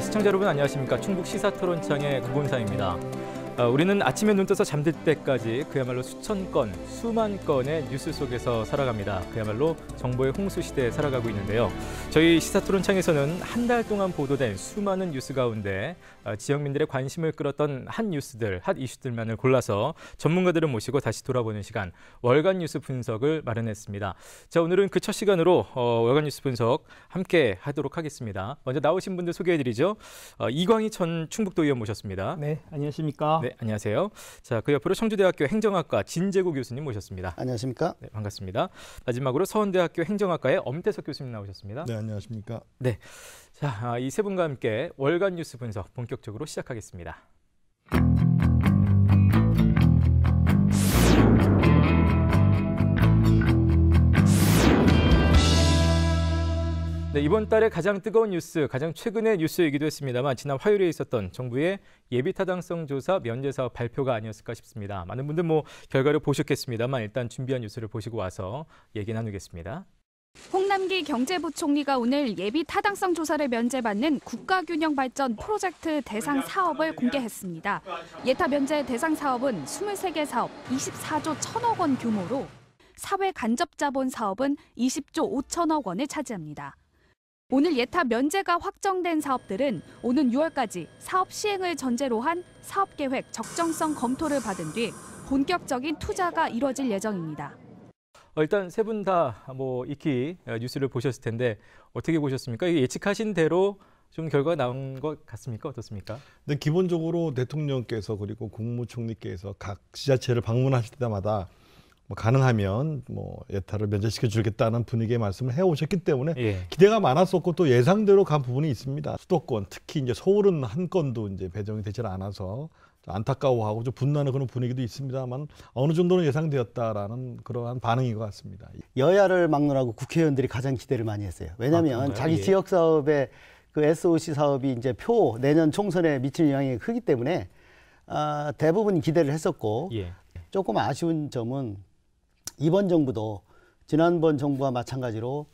네, 시청자 여러분 안녕하십니까 충북 시사토론청의 구본사입니다. 어, 우리는 아침에 눈 떠서 잠들 때까지 그야말로 수천 건, 수만 건의 뉴스 속에서 살아갑니다. 그야말로 정보의 홍수 시대에 살아가고 있는데요. 저희 시사토론창에서는 한 달 동안 보도된 수많은 뉴스 가운데 어, 지역민들의 관심을 끌었던 핫 뉴스들, 핫 이슈들만을 골라서 전문가들을 모시고 다시 돌아보는 시간, 월간 뉴스 분석을 마련했습니다. 자, 오늘은 그 첫 시간으로 어, 월간 뉴스 분석 함께 하도록 하겠습니다. 먼저 나오신 분들 소개해드리죠. 이광희 전 충북도의원 모셨습니다. 네, 안녕하십니까. 네, 네, 안녕하세요. 자, 그 옆으로 청주대학교 행정학과 진재구 교수님 모셨습니다. 안녕하십니까? 네, 반갑습니다. 마지막으로 서원대학교 행정학과의 엄태석 교수님 나오셨습니다. 네, 안녕하십니까? 네. 자, 아, 이세 분과 함께 월간 뉴스 분석 본격적으로 시작하겠습니다. 네, 이번 달에 가장 뜨거운 뉴스, 가장 최근의 뉴스이기도 했습니다만 지난 화요일에 있었던 정부의 예비타당성 조사 면제 사업 발표가 아니었을까 싶습니다. 많은 분들 뭐 결과를 보셨겠습니다만 일단 준비한 뉴스를 보시고 와서 얘기 나누겠습니다. 홍남기 경제부총리가 오늘 예비 타당성 조사를 면제받는 국가균형발전 프로젝트 대상 사업을 공개했습니다. 예타 면제 대상 사업은 23개 사업 24조 1천억 원 규모로 사회 간접 자본 사업은 20조 5천억 원을 차지합니다. 오늘 예타 면제가 확정된 사업들은 오는 6월까지 사업 시행을 전제로 한 사업 계획 적정성 검토를 받은 뒤 본격적인 투자가 이뤄질 예정입니다. 어, 일단 세 분 다뭐 익히 어, 뉴스를 보셨을 텐데 어떻게 보셨습니까? 예측하신 대로 좀 결과가 나온 것 같습니까? 어떻습니까? 네, 기본적으로 대통령께서 그리고 국무총리께서 각 지자체를 방문하실 때마다 뭐 가능하면 뭐 예타를 면제시켜 주겠다는 분위기의 말씀을 해 오셨기 때문에 예. 기대가 많았었고 또 예상대로 간 부분이 있습니다. 수도권 특히 이제 서울은 한 건도 이제 배정이 되질 않아서 안타까워하고 좀 분노하는 그런 분위기도 있습니다만 어느 정도는 예상되었다라는 그러한 반응인 것 같습니다. 여야를 막론하고 국회의원들이 가장 기대를 많이 했어요. 왜냐하면 아, 자기 예. 지역 사업에 그 SOC 사업이 이제 표 내년 총선에 미칠 영향이 크기 때문에 아, 대부분 기대를 했었고 예. 조금 아쉬운 점은 이번 정부도 지난번 정부와 마찬가지로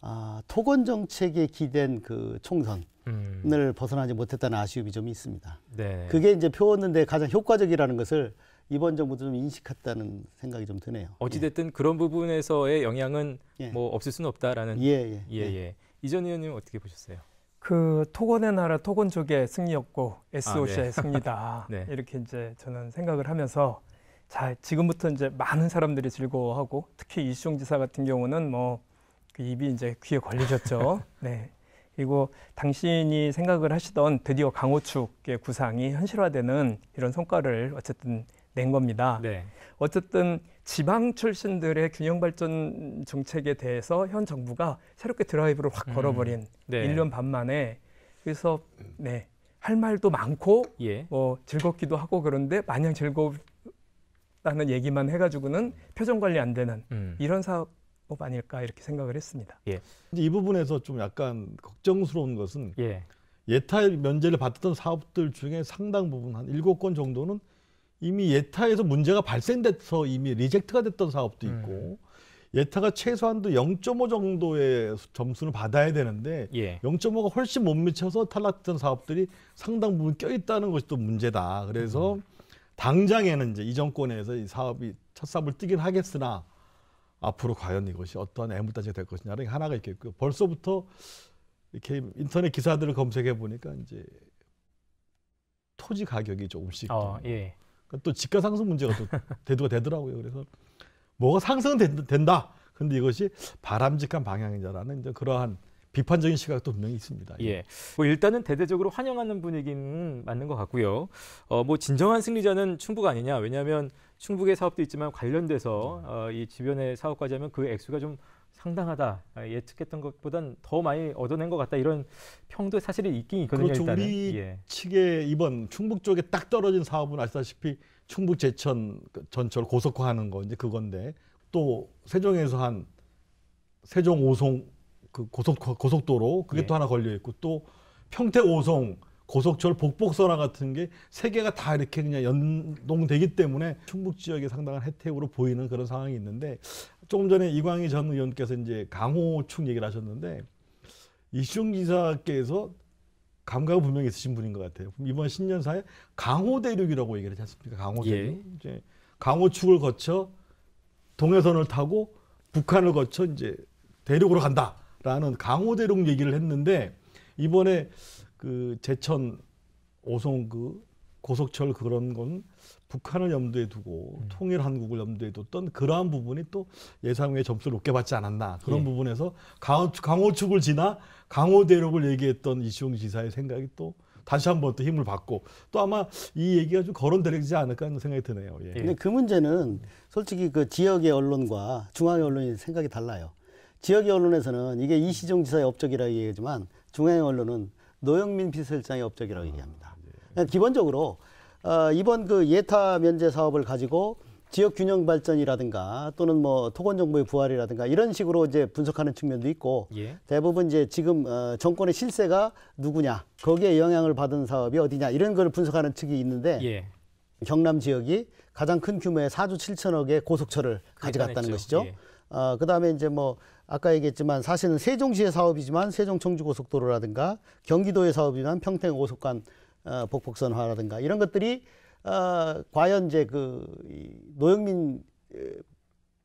아, 토건 정책에 기댄 그 총선을 음. 벗어나지 못했다는 아쉬움이 좀 있습니다. 네. 그게 이제 표 얻는데 가장 효과적이라는 것을 이번 정부도 좀 인식했다는 생각이 좀 드네요. 어찌됐든 예. 그런 부분에서의 영향은 예. 뭐 없을 수는 없다라는. 예예. 예 예, 예, 예. 이전 의원님 어떻게 보셨어요? 그 토건의 나라 토건 족의 승리였고 SOC의 아, 네. 승리다 네. 이렇게 이제 저는 생각을 하면서 자, 지금부터 이제 많은 사람들이 즐거워하고 특히 이시종 지사 같은 경우는 뭐 그 입이 이제 귀에 걸리셨죠. 네. 그리고 당신이 생각을 하시던 드디어 강호축의 구상이 현실화되는 이런 성과를 어쨌든 낸 겁니다. 네. 어쨌든 지방 출신들의 균형 발전 정책에 대해서 현 정부가 새롭게 드라이브를 확 음. 걸어버린 네. 1년 반 만에 그래서 네. 할 말도 많고 예. 뭐 즐겁기도 하고 그런데 마냥 즐겁 라는 얘기만 해가지고는 표정 관리 안 되는 음. 이런 사업 아닐까 이렇게 생각을 했습니다. 예. 이 부분에서 좀 약간 걱정스러운 것은 예. 예타 면제를 받았던 사업들 중에 상당 부분 한 일곱 건 정도는 이미 예타에서 문제가 발생돼서 이미 리젝트가 됐던 사업도 음. 있고 음. 예타가 최소한도 0.5 정도의 점수를 받아야 되는데 예. 0.5가 훨씬 못 미쳐서 탈락된 사업들이 상당 부분 껴있다는 것이 또 문제다. 그래서 음. 당장에는 이제 이 정권에서 이 사업이 첫삽을 뛰긴 하겠으나 앞으로 과연 이것이 어떠한 애물단지가 될 것이냐는 게 하나가 있겠고요. 벌써부터 이렇게 인터넷 기사들을 검색해 보니까 이제 토지 가격이 조금씩 어, 예. 그러니까 또 집가 상승 문제가 또 대두가 되더라고요. 그래서 뭐가 상승된 된다. 근데 이것이 바람직한 방향이냐라는 이제 그러한 비판적인 시각도 분명히 있습니다. 예. 뭐 일단은 대대적으로 환영하는 분위기는 맞는 것 같고요. 어, 뭐 진정한 승리자는 충북 아니냐. 왜냐하면 충북의 사업도 있지만 관련돼서 어, 이 주변의 사업까지 하면 그 액수가 좀 상당하다 아, 예측했던 것보단 더 많이 얻어낸 것 같다 이런 평도 사실이 있긴 있거든요. 그렇죠. 일단은. 우리 예. 측에 이번 충북 쪽에 딱 떨어진 사업은 아시다시피 충북 제천 그 전철 고속화하는 거 이제 그건데 또 세종에서 한 세종 오송 그 고속 고속도로 그게 예. 또 하나 걸려 있고 또 평택 오송 고속철 복복선화 같은 게 세 개가 다 이렇게 그냥 연동되기 때문에 충북 지역에 상당한 혜택으로 보이는 그런 상황이 있는데 조금 전에 이광희 전 의원께서 이제 강호충 얘기를 하셨는데 이시 기사께서 감각은 분명히 있으신 분인 것 같아요. 이번 신년사에 강호대륙이라고 얘기를 하지 않습니까? 강호대륙. 예. 이제 강호축을 거쳐 동해선을 타고 북한을 거쳐 이제 대륙으로 간다. 라는 강호대륙 얘기를 했는데 이번에 그 제천 오송 그 고속철 그런 건 북한을 염두에 두고 음. 통일 한국을 염두에 뒀던 그러한 부분이 또 예상외 점수를 높게 받지 않았나 그런 예. 부분에서 강호, 강호축을 지나 강호대륙을 얘기했던 이시용 지사의 생각이 또 다시 한번 또 힘을 받고 또 아마 이 얘기가 좀 거론되지 않을까 하는 생각이 드네요. 예. 근데 그 문제는 솔직히 그 지역의 언론과 중앙의 언론이 생각이 달라요. 지역의 언론에서는 이게 이시정 지사의 업적이라 고 얘기하지만 중앙의 언론은 노영민 비서실장의 업적이라고 아, 얘기합니다. 네. 그러니까 기본적으로 어, 이번 그 예타 면제 사업을 가지고 지역 균형 발전이라든가 또는 뭐 토건 정부의 부활이라든가 이런 식으로 이제 분석하는 측면도 있고 예. 대부분 이제 지금 어, 정권의 실세가 누구냐 거기에 영향을 받은 사업이 어디냐 이런 걸 분석하는 측이 있는데 예. 경남 지역이 가장 큰 규모의 4주 7천억의 고속철을 가져갔다는 했죠. 그렇죠. 것이죠. 예. 어, 그다음에 이제 뭐 아까 얘기했지만 사실은 세종시의 사업이지만 세종 청주 고속도로라든가 경기도의 사업이지만 평택 오속간 어, 복폭선화라든가 이런 것들이 어, 과연 이제 그 노영민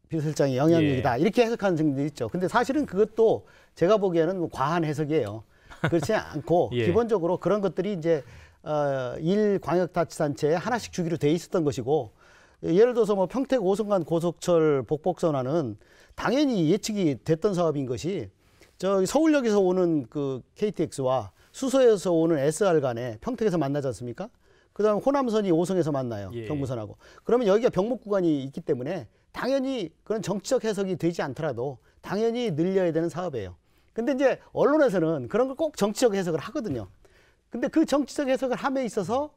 비서실장의 영향력이다 예. 이렇게 해석하는 측면이 있죠. 근데 사실은 그것도 제가 보기에는 뭐 과한 해석이에요. 그렇지 않고 예. 기본적으로 그런 것들이 이제 어, 일 광역자치단체에 하나씩 주기로 돼 있었던 것이고 예, 예를 들어서 뭐 평택 오성간 고속철 복복선화는 당연히 예측이 됐던 사업인 것이 저 서울역에서 오는 그 KTX와 수서에서 오는 SR 간에 평택에서 만나지 않습니까? 그다음 호남선이 오성에서 만나요. 예. 경부선하고. 그러면 여기가 병목 구간이 있기 때문에 당연히 그런 정치적 해석이 되지 않더라도 당연히 늘려야 되는 사업이에요. 근데 이제 언론에서는 그런 걸 꼭 정치적 해석을 하거든요. 근데 그 정치적 해석을 함에 있어서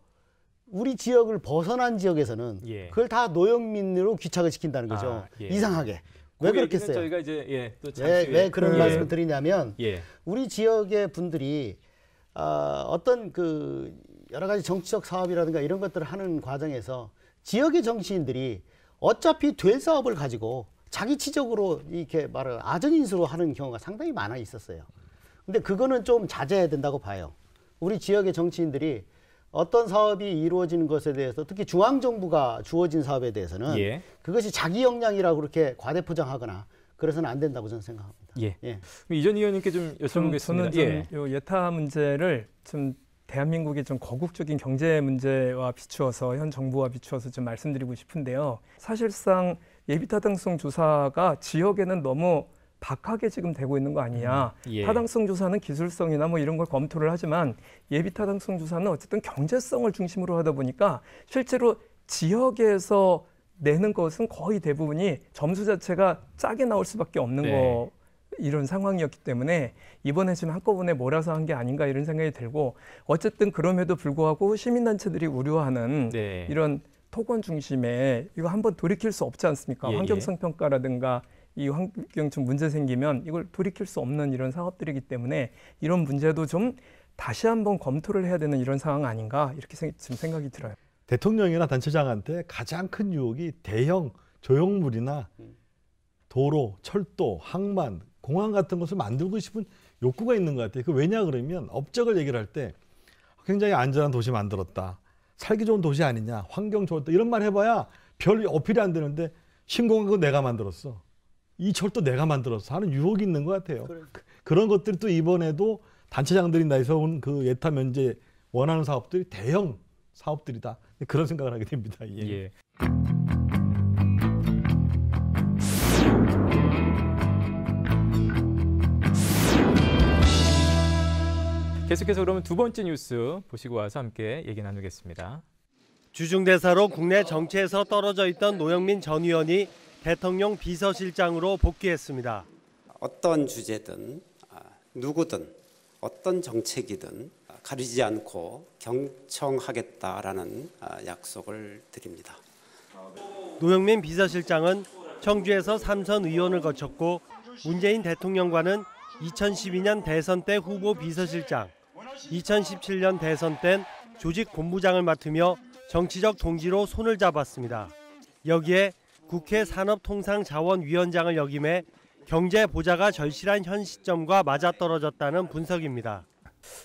우리 지역을 벗어난 지역에서는 예. 그걸 다노영민으로 귀착을 시킨다는 아, 거죠. 아, 예. 이상하게. 왜 그렇겠어요? 저희가 이제 예, 또 왜, 왜 그런 예. 말씀을 드리냐면 예. 우리 지역의 분들이 어, 어떤 그 여러 가지 정치적 사업이라든가 이런 것들을 하는 과정에서 지역의 정치인들이 어차피 될 사업을 가지고 자기 치적으로 이렇게 말을 아전인수로 하는 경우가 상당히 많아 있었어요. 근데 그거는 좀 자제해야 된다고 봐요. 우리 지역의 정치인들이 어떤 사업이 이루어지는 것에 대해서 특히 중앙정부가 주어진 사업에 대해서는 예. 그것이 자기 역량이라고 그렇게 과대포장하거나 그래서는 안 된다고 저는 생각합니다. 예. 예. 이전 의원님께 좀 여쭤보겠습니다. 저는 좀 예. 요 예타 문제를 좀 대한민국의 좀 거국적인 경제 문제와 비추어서 현 정부와 비추어서 좀 말씀드리고 싶은데요. 사실상 예비타당성 조사가 지역에는 너무 박하게 지금 되고 있는 거아니냐 음, 예. 타당성 조사는 기술성이나 뭐 이런 걸 검토를 하지만 예비 타당성 조사는 어쨌든 경제성을 중심으로 하다 보니까 실제로 지역에서 내는 것은 거의 대부분이 점수 자체가 짜게 나올 수밖에 없는 네. 거 이런 상황이었기 때문에 이번에 지금 한꺼번에 몰아서 한 게 아닌가 이런 생각이 들고 어쨌든 그럼에도 불구하고 시민단체들이 우려하는 네. 이런 토건 중심에 이거 한번 돌이킬 수 없지 않습니까? 예, 환경성 평가라든가 예. 이 환경좀 문제 생기면 이걸 돌이킬 수 없는 이런 사업들이기 때문에 이런 문제도 좀 다시 한번 검토를 해야 되는 이런 상황 아닌가 이렇게 지금 생각이 들어요. 대통령이나 단체장한테 가장 큰 유혹이 대형 조형물이나 도로, 철도, 항만, 공항 같은 것을 만들고 싶은 욕구가 있는 것 같아요. 그 왜냐 그러면 업적을 얘기를 할 때 굉장히 안전한 도시 만들었다. 살기 좋은 도시 아니냐, 환경 좋았다 이런 말 해봐야 별 어필이 안 되는데 신공항 그거 내가 만들었어. 이 절도 내가 만들어서 하는 유혹이 있는 것 같아요. 그래. 그러니까. 그, 그런 것들이 또 이번에도 단체장들이 나서온 그 예타 면제 원하는 사업들이 대형 사업들이다. 그런 생각을 하게 됩니다. 예. 예. 계속해서 그러면 두 번째 뉴스 보시고 와서 함께 얘기 나누겠습니다. 주중대사로 국내 정치에서 떨어져 있던 노영민 전 의원이 대통령 비서실장으로 복귀했습니다. 어떤 주제든 아, 누구든 어떤 정책이든 가리지 않고 경청하겠다라는 아, 약속을 드립니다. 노영민 비서실장은 청주에서 삼선 의원을 거쳤고 문재인 대통령과는 2012년 대선 때 후보 비서실장, 2017년 대선 땐 조직 본부장을 맡으며 정치적 동지로 손을 잡았습니다. 여기에 국회 산업통상자원위원장을 역임해 경제 보좌가 절실한 현 시점과 맞아떨어졌다는 분석입니다.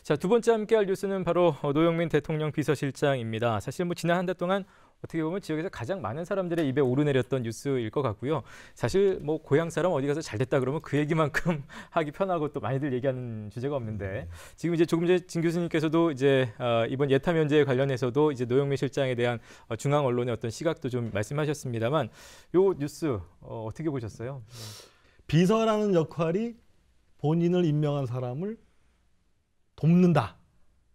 자, 두 번째 함께할 뉴스는 바로 노영민 대통령 비서실장입니다. 사실 뭐 지난 한 달 동안 어떻게 보면 지역에서 가장 많은 사람들의 입에 오르내렸던 뉴스일 것 같고요. 사실 뭐 고향 사람 어디 가서 잘 됐다 그러면 그 얘기만큼 하기 편하고 또 많이들 얘기하는 주제가 없는데 음. 지금 이제 조금 전에 진 교수님께서도 이제 어, 이번 예탐 연재에 관련해서도 이제 노영미 실장에 대한 어, 중앙 언론의 어떤 시각도 좀 말씀하셨습니다만 요 뉴스 어, 떻게 보셨어요? 네. 비서라는 역할이 본인을 임명한 사람을 돕는다.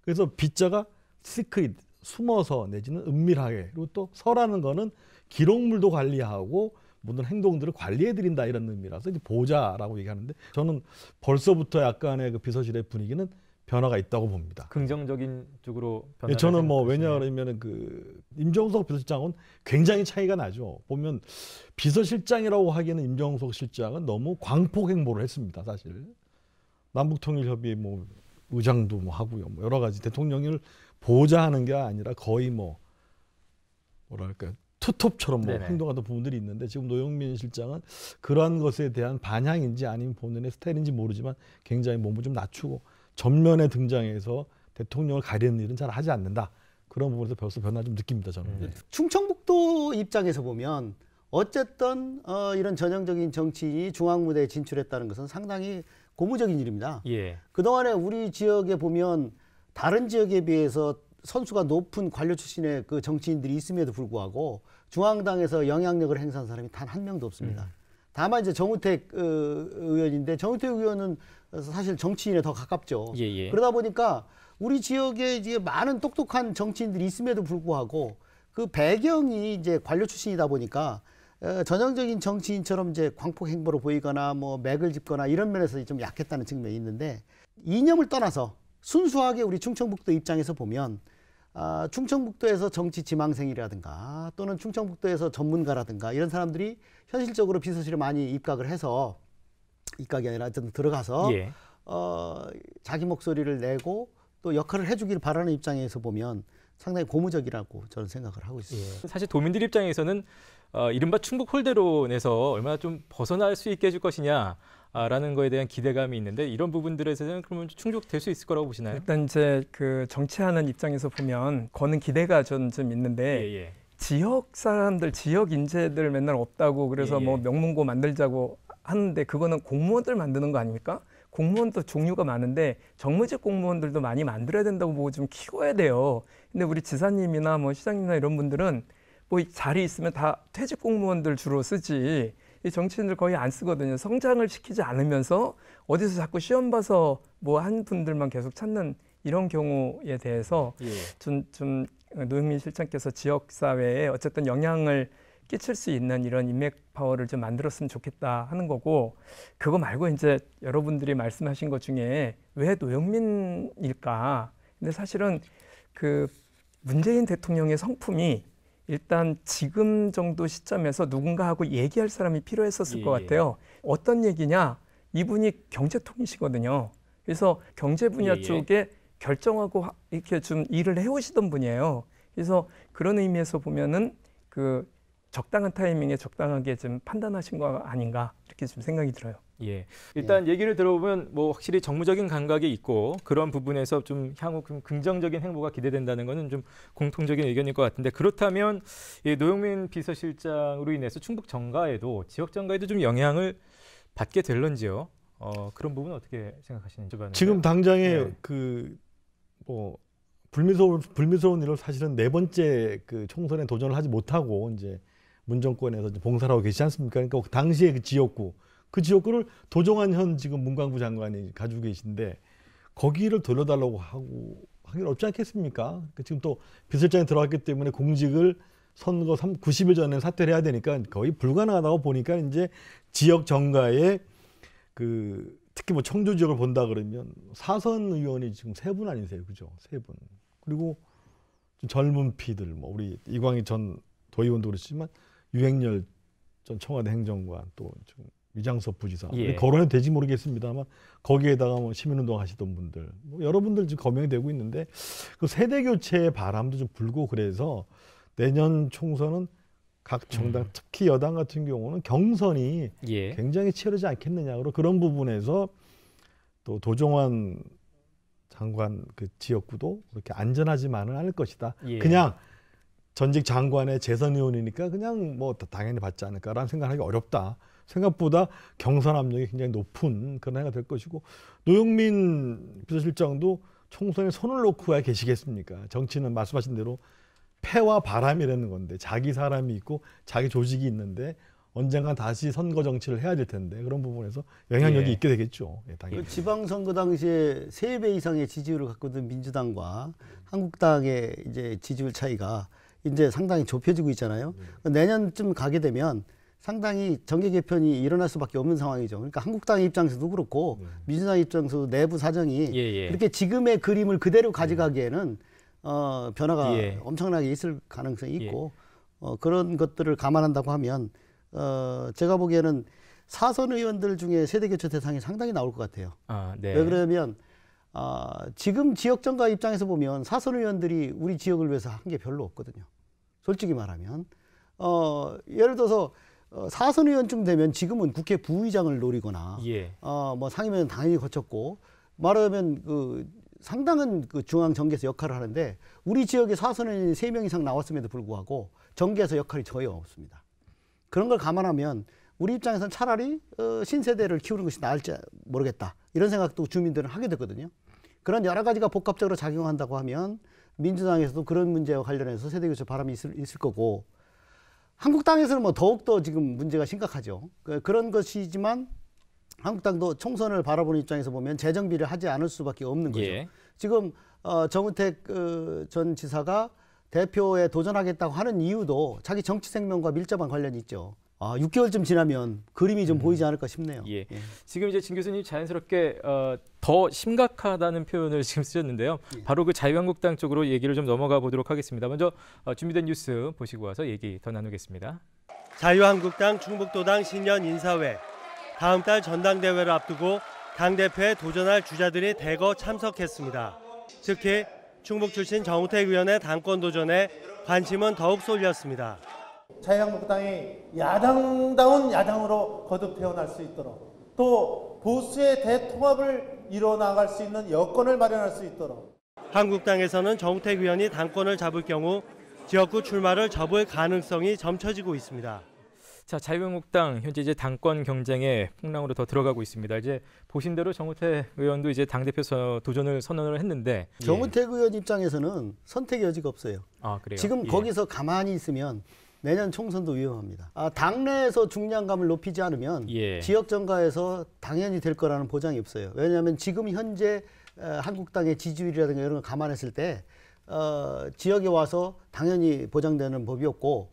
그래서 비자가 시크릿 숨어서 내지는 은밀하게 그리고 또 서라는 거는 기록물도 관리하고 모든 행동들을 관리해 드린다 이런 의미라서 이제 보자라고 얘기하는데 저는 벌써부터 약간의 그 비서실의 분위기는 변화가 있다고 봅니다. 긍정적인 쪽으로 변화. 예, 저는 뭐 왜냐하면은 그 임정석 비서실장은 굉장히 차이가 나죠. 보면 비서실장이라고 하기에는 임정석 실장은 너무 광폭 행보를 했습니다. 사실 남북통일협의 뭐 의장도 뭐 하고요, 뭐 여러 가지 대통령을 보좌하는 게 아니라 거의 뭐뭐랄까 투톱처럼 뭐 행동하던 부분들이 있는데 지금 노영민 실장은 그러한 것에 대한 반향인지 아니면 본인의 스타일인지 모르지만 굉장히 몸을 좀 낮추고 전면에 등장해서 대통령을 가리는 일은 잘 하지 않는다 그런 부분에서 벌써 변화 좀 느낍니다 저는 음. 네. 충청북도 입장에서 보면 어쨌든 어, 이런 전형적인 정치인이 중앙 무대에 진출했다는 것은 상당히 고무적인 일입니다. 예. 그동안에 우리 지역에 보면 다른 지역에 비해서 선수가 높은 관료 출신의 그 정치인들이 있음에도 불구하고 중앙당에서 영향력을 행사한 사람이 단 한 명도 없습니다. 음. 다만 이제 정우택 어, 의원인데 정우택 의원은 사실 정치인에 더 가깝죠. 예, 예. 그러다 보니까 우리 지역에 이제 많은 똑똑한 정치인들이 있음에도 불구하고 그 배경이 이제 관료 출신이다 보니까 어, 전형적인 정치인처럼 이제 광폭 행보로 보이거나 뭐 맥을 짚거나 이런 면에서 좀 약했다는 측면이 있는데 이념을 떠나서 순수하게 우리 충청북도 입장에서 보면 아, 충청북도에서 정치 지망생이라든가 또는 충청북도에서 전문가라든가 이런 사람들이 현실적으로 비서실에 많이 입각을 해서 입각이 아니라 좀 들어가서 예. 어, 자기 목소리를 내고 또 역할을 해주길 바라는 입장에서 보면 상당히 고무적이라고 저는 생각을 하고 있습니다. 예. 사실 도민들 입장에서는 어, 이른바 충북 홀대론에서 얼마나 좀 벗어날 수 있게 해줄 것이냐 라는 거에 대한 기대감이 있는데 이런 부분들에서는 그러면 충족될 수 있을 거라고 보시나요? 일단 이제 그 정치하는 입장에서 보면 거는 기대가 좀, 좀 있는데 예, 예. 지역 사람들 지역 인재들 맨날 없다고 그래서 예, 예, 뭐 명문고 만들자고 하는데 그거는 공무원들 만드는 거 아닙니까? 공무원도 종류가 많은데 정무직 공무원들도 많이 만들어야 된다고 보고 좀 키워야 돼요. 근데 우리 지사님이나 뭐 시장님이나 이런 분들은 뭐 자리 있으면 다 퇴직 공무원들 주로 쓰지 이 정치인들 거의 안 쓰거든요. 성장을 시키지 않으면서 어디서 자꾸 시험 봐서 뭐 한 분들만 계속 찾는 이런 경우에 대해서 예. 좀, 좀 노영민 실장께서 지역 사회에 어쨌든 영향을 끼칠 수 있는 이런 인맥 파워를 좀 만들었으면 좋겠다 하는 거고 그거 말고 이제 여러분들이 말씀하신 것 중에 왜 노영민일까? 근데 사실은 그 문재인 대통령의 성품이 일단 지금 정도 시점에서 누군가하고 얘기할 사람이 필요했었을 예, 것 예. 같아요. 어떤 얘기냐? 이분이 경제통이시거든요. 그래서 경제 분야 예, 예, 쪽에 결정하고 이렇게 좀 일을 해오시던 분이에요. 그래서 그런 의미에서 보면은 그 적당한 타이밍에 적당하게 좀 판단하신 거 아닌가 이렇게 좀 생각이 들어요. 예. 일단 예. 얘기를 들어보면 뭐 확실히 정무적인 감각이 있고 그런 부분에서 좀 향후 좀 긍정적인 행보가 기대된다는 것은 좀 공통적인 의견일 것 같은데 그렇다면 예, 노영민 비서실장으로 인해서 충북 정가에도 지역 정가에도 좀 영향을 받게 될런지요. 어, 그런 부분 어떻게 생각하시는지 반요 지금 당장에 예. 네. 그뭐 불미스러운 불미스러운 일로 사실은 네 번째 그 총선에 도전을 하지 못하고 이제 문정권에서 이제 봉사를 하고 계시지 않습니까? 그러니까 그 당시에 그 지역구 그 지역구를 도종환 현 지금 문광부 장관이 가지고 계신데 거기를 돌려달라고 하고 하긴 없지 않겠습니까? 그러니까 지금 또 비서실장이 들어왔기 때문에 공직을 선거 3, 90일 전에 사퇴를 해야 되니까 거의 불가능하다고 보니까 이제 지역 정가에 그 특히 뭐 청주 지역을 본다 그러면 사선 의원이 지금 세 분 아니세요, 그죠? 세 분. 그리고 젊은 피들 뭐 우리 이광희 전 도의원도 그렇지만 유행열 전 청와대 행정관 또 지금 유장섭 부지사 예. 거론이 되지 모르겠습니다만 거기에다가 뭐 시민운동 하시던 분들 뭐 여러분들 지금 거명되고 이 있는데 그 세대 교체의 바람도 좀 불고 그래서 내년 총선은 각 정당 음. 특히 여당 같은 경우는 경선이 예. 굉장히 치열하지 않겠느냐 그런 그런 부분에서 또 도종환 장관 그 지역구도 그렇게 안전하지만은 않을 것이다. 예. 그냥 전직 장관의 재선 의원이니까 그냥 뭐 당연히 받지 않을까라는 생각하기 어렵다. 생각보다 경선 압력이 굉장히 높은 그런 해가 될 것이고 노영민 비서실장도 총선에 손을 놓고 와 계시겠습니까? 정치는 말씀하신 대로 패와 바람이라는 건데 자기 사람이 있고 자기 조직이 있는데 언젠간 다시 선거 정치를 해야 될 텐데 그런 부분에서 영향력이 예. 있게 되겠죠. 예, 당연히. 그 지방선거 당시에 세배 이상의 지지율을 갖고 있던 민주당과 한국당의 이제 지지율 차이가 이제 상당히 좁혀지고 있잖아요. 예. 내년쯤 가게 되면 상당히 정계 개편이 일어날 수밖에 없는 상황이죠. 그러니까 한국당 입장에서도 그렇고 네. 민주당 입장에서도 내부 사정이 예, 예. 그렇게 지금의 그림을 그대로 가져가기에는 어, 변화가 예. 엄청나게 있을 가능성이 예. 있고 어, 그런 것들을 감안한다고 하면 어, 제가 보기에는 사선 의원들 중에 세대 교체 대상이 상당히 나올 것 같아요. 아, 네. 왜 그러면 아, 어, 지금 지역 정가 입장에서 보면 사선 의원들이 우리 지역을 위해서 한 게 별로 없거든요. 솔직히 말하면 어, 예를 들어서 어, 사선 의원쯤 되면 지금은 국회 부의장을 노리거나 예. 어, 뭐 상임위는 당연히 거쳤고 말하면 그 상당한 그 중앙 정계에서 역할을 하는데 우리 지역에 사선 의원이 세 명 이상 나왔음에도 불구하고 정계에서 역할이 전혀 없습니다. 그런 걸 감안하면 우리 입장에서는 차라리 어, 신세대를 키우는 것이 나을지 모르겠다. 이런 생각도 주민들은 하게 되거든요. 그런 여러 가지가 복합적으로 작용한다고 하면 민주당에서도 그런 문제와 관련해서 세대교체 바람이 있을, 있을 거고 한국당에서는 뭐 더욱더 지금 문제가 심각하죠. 그, 그런 것이지만 한국당도 총선을 바라보는 입장에서 보면 재정비를 하지 않을 수밖에 없는 거죠. 예. 지금 어, 정은택 어, 그, 전 지사가 대표에 도전하겠다고 하는 이유도 자기 정치 생명과 밀접한 관련이 있죠. 아, 6개월쯤 지나면 그림이 좀 음. 보이지 않을까 싶네요. 예. 예. 지금 이제 진 교수님 자연스럽게 어, 더 심각하다는 표현을 지금 쓰셨는데요. 예. 바로 그 자유한국당 쪽으로 얘기를 좀 넘어가 보도록 하겠습니다. 먼저 어, 준비된 뉴스 보시고 와서 얘기 더 나누겠습니다. 자유한국당 충북도당 신년 인사회 다음 달 전당대회를 앞두고 당 대표에 도전할 주자들이 대거 참석했습니다. 특히 충북 출신 정우택 의원의 당권 도전에 관심은 더욱 쏠렸습니다. 자유한국당이 야당다운 야당으로 거듭 태어날 수 있도록 또 보수의 대통합을 이뤄나갈 수 있는 여건을 마련할 수 있도록 한국당에서는 정택 의원이 당권을 잡을 경우 지역구 출마를 접을 가능성이 점쳐지고 있습니다. 자, 자유한국당 현재 이제 당권 경쟁의 풍랑으로 더 들어가고 있습니다. 이제 보신 대로 정우택 의원도 이제 당 대표 도전을 선언을 했는데 정우택 예. 의원 입장에서는 선택 여지가 없어요. 아, 그래요? 지금 예. 거기서 가만히 있으면 내년 총선도 위험합니다. 아, 당내에서 중량감을 높이지 않으면 예. 지역 정가에서 당연히 될 거라는 보장이 없어요. 왜냐하면 지금 현재 어, 한국당의 지지율이라든가 이런 걸 감안했을 때 어, 지역에 와서 당연히 보장되는 법이 없고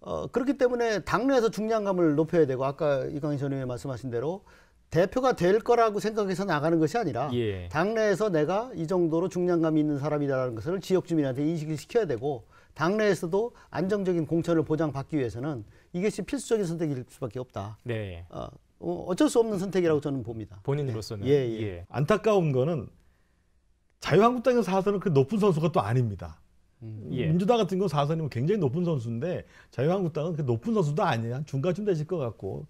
어, 그렇기 때문에 당내에서 중량감을 높여야 되고 아까 이광희 전 의원이 말씀하신 대로 대표가 될 거라고 생각해서 나가는 것이 아니라 예. 당내에서 내가 이 정도로 중량감이 있는 사람이라는 것을 지역 주민한테 인식을 시켜야 되고 당내에서도 안정적인 공천을 보장받기 위해서는 이것이 필수적인 선택일 수밖에 없다. 네. 어, 어, 어쩔 수 없는 선택이라고 저는 봅니다. 본인으로서는. 예, 예. 예. 안타까운 거는 자유한국당에 사선은 그 높은 선수가 또 아닙니다. 음, 예. 민주당 같은 건 사선이면 굉장히 높은 선수인데 자유한국당은 그 높은 선수도 아니야. 중간쯤 되실 것 같고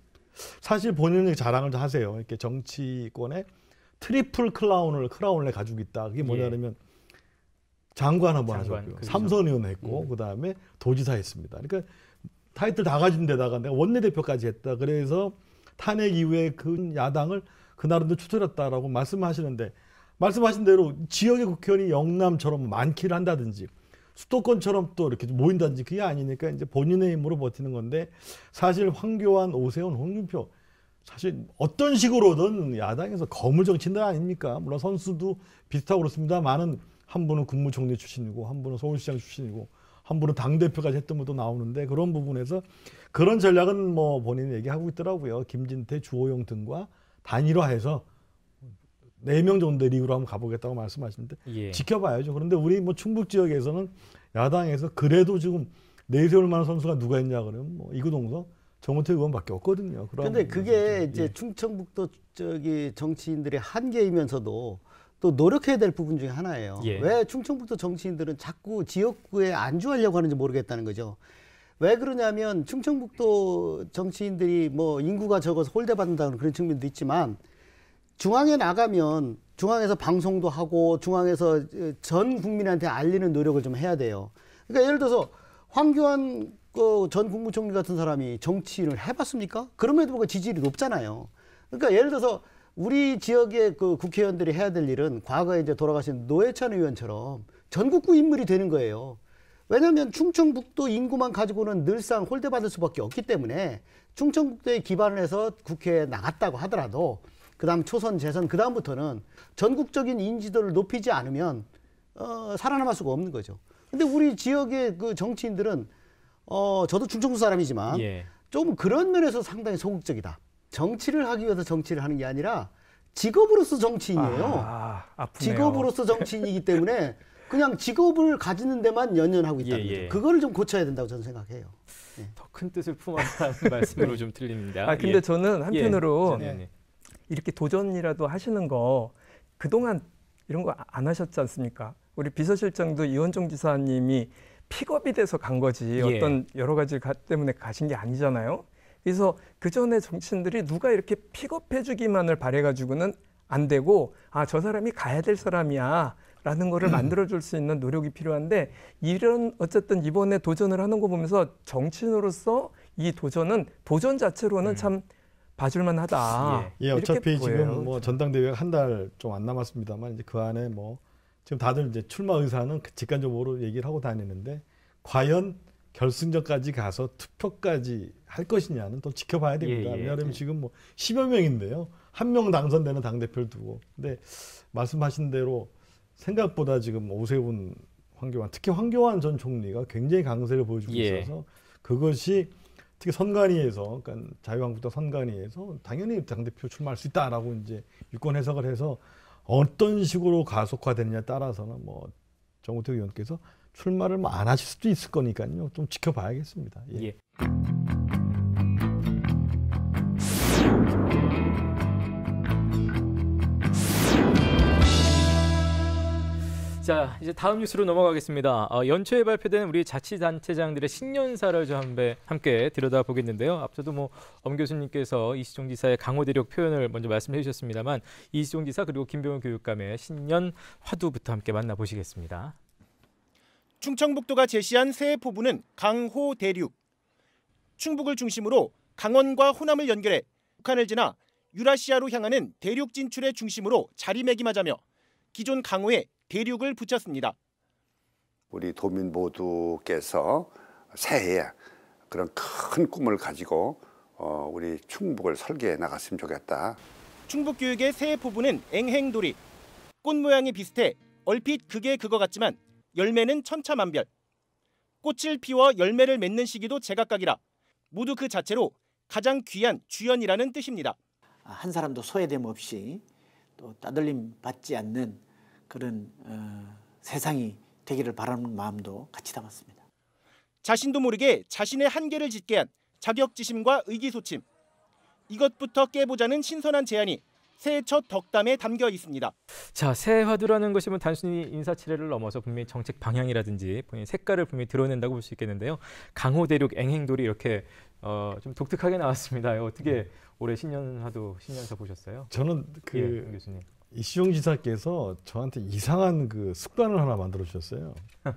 사실 본인의 자랑을 하세요. 이렇게 정치권에 트리플 클라운을 클라운을 가지고 있다. 그게 뭐냐면 예. 장관 한번 장관, 하셨고요. 그렇죠. 삼선 의원 했고 음. 그다음에 도지사 했습니다. 그러니까 타이틀 다 가진 데다가 내가 원내대표까지 했다. 그래서 탄핵 이후에 그 야당을 그날은도추천했다라고 말씀하시는데 말씀하신 대로 지역의 국회의원이 영남처럼 많기를 한다든지 수도권처럼 또 이렇게 모인다든지 그게 아니니까 이제 본인의 힘으로 버티는 건데 사실 황교안, 오세훈, 홍준표 사실 어떤 식으로든 야당에서 거물정치인들 아닙니까? 물론 선수도 비슷하고 그렇습니다만은 한 분은 국무총리 출신이고 한 분은 서울시장 출신이고 한 분은 당 대표까지 했던 것도 나오는데 그런 부분에서 그런 전략은 뭐 본인이 얘기하고 있더라고요. 김진태, 주호영 등과 단일화해서 네 명 정도 리그로 한번 가보겠다고 말씀하시는데 예. 지켜봐야죠. 그런데 우리 뭐 충북 지역에서는 야당에서 그래도 지금 내세울 만한 선수가 누가 있냐 그러면 뭐 이구동성, 정호태 의원밖에 없거든요. 그런데 그게 이제 예. 충청북도 저기 정치인들의 한계이면서도 또 노력해야 될 부분 중에 하나예요. 예. 왜 충청북도 정치인들은 자꾸 지역구에 안주하려고 하는지 모르겠다는 거죠. 왜 그러냐면 충청북도 정치인들이 뭐 인구가 적어서 홀대받는다는 그런 측면도 있지만 중앙에 나가면 중앙에서 방송도 하고 중앙에서 전 국민한테 알리는 노력을 좀 해야 돼요. 그러니까 예를 들어서 황교안 그 전 국무총리 같은 사람이 정치를 해봤습니까? 그럼에도 불구하고 지지율이 높잖아요. 그러니까 예를 들어서 우리 지역의 그 국회의원들이 해야 될 일은 과거에 이제 돌아가신 노회찬 의원처럼 전국구 인물이 되는 거예요. 왜냐하면 충청북도 인구만 가지고는 늘상 홀대받을 수밖에 없기 때문에 충청북도에 기반을 해서 국회에 나갔다고 하더라도 그다음 초선 재선 그다음부터는 전국적인 인지도를 높이지 않으면 어, 살아남을 수가 없는 거죠. 근데 우리 지역의 그 정치인들은 어, 저도 충청도 사람이지만 예. 좀 그런 면에서 상당히 소극적이다. 정치를 하기 위해서 정치를 하는 게 아니라 직업으로서 정치인이에요. 아, 직업으로서 정치인이기 때문에 그냥 직업을 가지는 데만 연연하고 있다는 예, 거죠. 예. 그거를 좀 고쳐야 된다고 저는 생각해요. 예. 더큰 뜻을 품어라는 말씀으로 네. 좀 틀립니다. 아 근데 예. 저는 한편으로 예. 네, 네, 이렇게 도전이라도 하시는 거 그동안 이런 거 안 하셨지 않습니까? 우리 비서실장도 이원종 지사님이 픽업이 돼서 간 거지 어떤 여러 가지 가, 때문에 가신 게 아니잖아요. 그래서 그 전에 정치인들이 누가 이렇게 픽업해주기만을 바래가지고는 안 되고 아 저 사람이 가야 될 사람이야. 라는 거를 음. 만들어줄 수 있는 노력이 필요한데 이런 어쨌든 이번에 도전을 하는 거 보면서 정치인으로서 이 도전은 도전 자체로는 네. 참 봐줄만하다. 예, 예 어차피 보여요. 지금 뭐 전당대회가 한 달 좀 안 남았습니다만 이제 그 안에 뭐 지금 다들 이제 출마 의사는 직관적으로 얘기를 하고 다니는데 과연 결승전까지 가서 투표까지 할 것이냐는 또 지켜봐야 예, 됩니다. 예, 예, 왜냐하면 지금 뭐 10여 명인데요. 한 명 당선되는 당대표를 두고. 근데 말씀하신 대로 생각보다 지금 오세훈 황교안, 특히 황교안 전 총리가 굉장히 강세를 보여주고 예. 있어서 그것이 특히 선관위에서, 그러니까 자유한국당 선관위에서 당연히 당대표 출마할 수 있다라고 이제 유권 해석을 해서 어떤 식으로 가속화되느냐에 따라서는 뭐 정우택 의원께서 출마를 뭐안 하실 수도 있을 거니까요. 좀 지켜봐야겠습니다. 예. 예. 자 이제 다음 뉴스로 넘어가겠습니다. 어, 연초에 발표된 우리 자치단체장들의 신년사를 저 한배 함께 들여다보겠는데요. 앞서도 뭐 엄 교수님께서 이시종 지사의 강호대력 표현을 먼저 말씀해 주셨습니다만 이시종 지사 그리고 김병훈 교육감의 신년 화두부터 함께 만나보시겠습니다. 충청북도가 제시한 새해 포부는 강호 대륙. 충북을 중심으로 강원과 호남을 연결해 북한을 지나 유라시아로 향하는 대륙 진출의 중심으로 자리매김하자며 기존 강호에 대륙을 붙였습니다. 우리 도민 모두께서 새해에 그런 큰 꿈을 가지고 어, 우리 충북을 설계해 나갔으면 좋겠다. 충북 교육의 새해 포부는 앵행돌이. 꽃 모양이 비슷해 얼핏 그게 그거 같지만 열매는 천차만별. 꽃을 피워 열매를 맺는 시기도 제각각이라 모두 그 자체로 가장 귀한 주연이라는 뜻입니다. 아, 한 사람도 소외됨 없이 또 따돌림 받지 않는 그런 어, 세상이 되기를 바라는 마음도 같이 담았습니다. 자신도 모르게 자신의 한계를 짓게 한 자격지심과 의기소침. 이것부터 깨보자는 신선한 제안이 새해 첫 덕담에 담겨 있습니다. 자, 새해 화두라는 것이 뭐 단순히 인사치레를 넘어서 분명히 정책 방향이라든지 본인 색깔을 분명히 드러낸다고 볼 수 있겠는데요. 강호대륙 앵행돌이 이렇게 어, 좀 독특하게 나왔습니다. 어떻게 네. 올해 신년 화두 신년사 보셨어요? 저는 그 예, 교수님. 이시용 지사께서 저한테 이상한 그 습관을 하나 만들어 주셨어요. 네.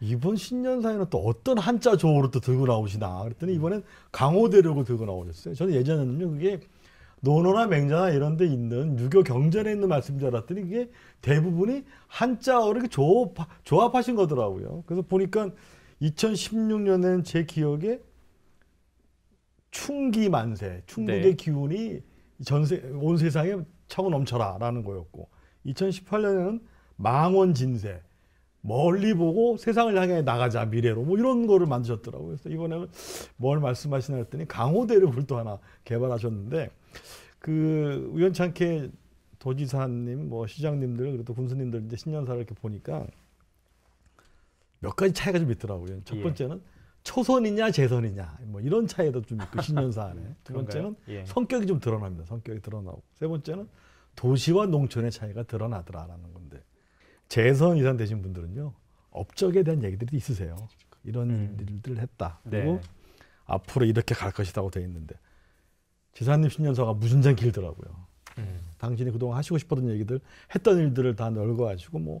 이번 신년사에는 또 어떤 한자 조어로 또 들고 나오시나 그랬더니 이번엔 강호대륙을 들고 나오셨어요. 저는 예전에는요 그게 논어나 맹자나 이런 데 있는 유교 경전에 있는 말씀인 줄 알았더니 이게 대부분이 한자어를 이 조합, 조합하신 거더라고요. 그래서 보니까 2016년에는 제 기억에 충기 만세, 충북의 네. 기운이 전세, 온 세상에 차고 넘쳐라 라는 거였고 2018년에는 망원 진세, 멀리 보고 세상을 향해 나가자 미래로 뭐 이런 거를 만드셨더라고요. 그래서 이번에는 뭘 말씀하시나 했더니 강호대륙을 또 하나 개발하셨는데 그 우연찮게 도지사님 뭐 시장님들 그리고 군수님들 이제 신년사를 이렇게 보니까 몇 가지 차이가 좀 있더라고요. 첫 예. 번째는 예. 초선이냐 재선이냐 뭐 이런 차이도 좀 있고 신년사 안에 두 번째는 예. 성격이 좀 드러납니다. 성격이 드러나고 세 번째는 도시와 농촌의 차이가 드러나더라라는 거. 재선 이상 되신 분들은요 업적에 대한 얘기들이 있으세요. 이런 음. 일들을 했다. 네. 그리고 네. 앞으로 이렇게 갈 것이다고 돼 있는데 지사님 신년서가 무진장 길더라고요. 음. 당신이 그동안 하시고 싶었던 얘기들 했던 일들을 다 넓어가지고 뭐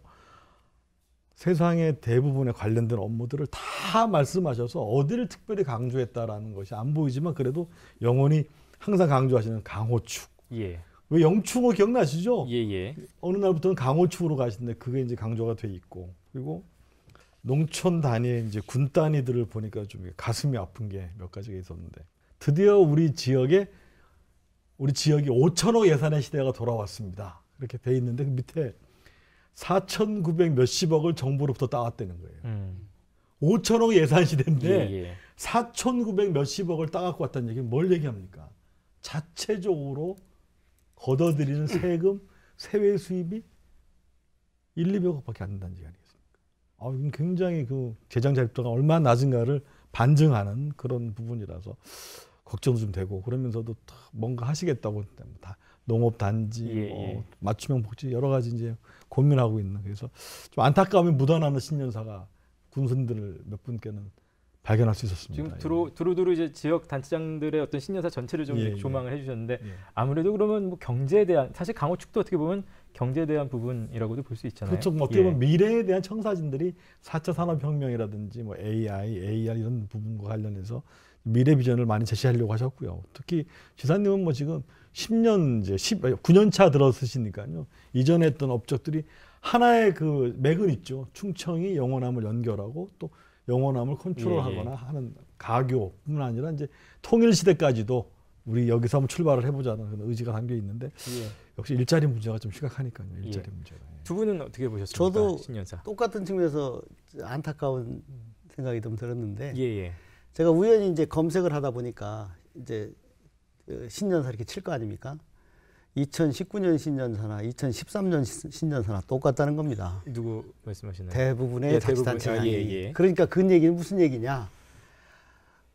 세상의 대부분에 관련된 업무들을 다 말씀하셔서 어디를 특별히 강조했다라는 것이 안 보이지만 그래도 영원히 항상 강조하시는 강호축. 예. 왜 영충호 기억나시죠? 예, 예. 어느 날부터는 강호충으로 가시는데 그게 이제 강조가 돼 있고 그리고 농촌 단위의 이제 군 단위들을 보니까 좀 가슴이 아픈 게 몇 가지가 있었는데 드디어 우리 지역에 우리 지역이 5천억 예산의 시대가 돌아왔습니다. 이렇게 돼 있는데 그 밑에 4,900 몇십억을 정부로부터 따왔다는 거예요. 음. 5천억 예산 시대인데 예, 예. 4,900 몇십억을 따갖고 왔다는 얘기는 뭘 얘기합니까? 자체적으로 걷어들이는 세금, 세외 수입이 1, 200억밖에 안 된다는 얘기 아니겠습니까? 아, 이건 굉장히 그 재정 자립도가 얼마나 낮은가를 반증하는 그런 부분이라서 걱정도 좀 되고 그러면서도 뭔가 하시겠다고 뭐 다 농업 단지, 예, 뭐 예. 뭐 맞춤형 복지 여러 가지 이제 고민하고 있는 그래서 좀 안타까움이 묻어나는 신년사가 군선들을 몇 분께는 발견할 수 있었습니다. 지금 예. 두루 두루두루 이제 지역 단체장들의 어떤 신년사 전체를 좀 예, 예. 조망을 예. 해주셨는데 예. 아무래도 그러면 뭐 경제에 대한 사실 강호축도 어떻게 보면 경제에 대한 부분이라고도 볼 수 있잖아요. 그렇죠. 뭐 어떻게 보면 예. 미래에 대한 청사진들이 4차 산업혁명이라든지 뭐 AI, AR 이런 부분과 관련해서 미래 비전을 많이 제시하려고 하셨고요. 특히 지사님은 뭐 지금 10년 이제 10, 9년 차 들어서시니까요. 이전 했던 업적들이 하나의 그 맥은 있죠. 충청이 영원함을 연결하고 또 영원함을 컨트롤하거나 예. 예. 하는 가교뿐 만 아니라 이제 통일 시대까지도 우리 여기서 한번 출발을 해보자는 그런 의지가 담겨 있는데 예. 역시 일자리 문제가 좀 심각하니까요. 일자리 예. 문제가. 예. 두 분은 어떻게 보셨습니까? 저도 신여자. 똑같은 측면에서 안타까운 생각이 좀 들었는데 예예. 예. 제가 우연히 이제 검색을 하다 보니까 이제 그 신년사 이렇게 칠 거 아닙니까? 2019년 신년사나 2013년 신년사나 똑같다는 겁니다. 누구 말씀하시나요? 대부분의 예, 자치단체가 대부분. 아, 예, 예. 그러니까 그 얘기는 무슨 얘기냐?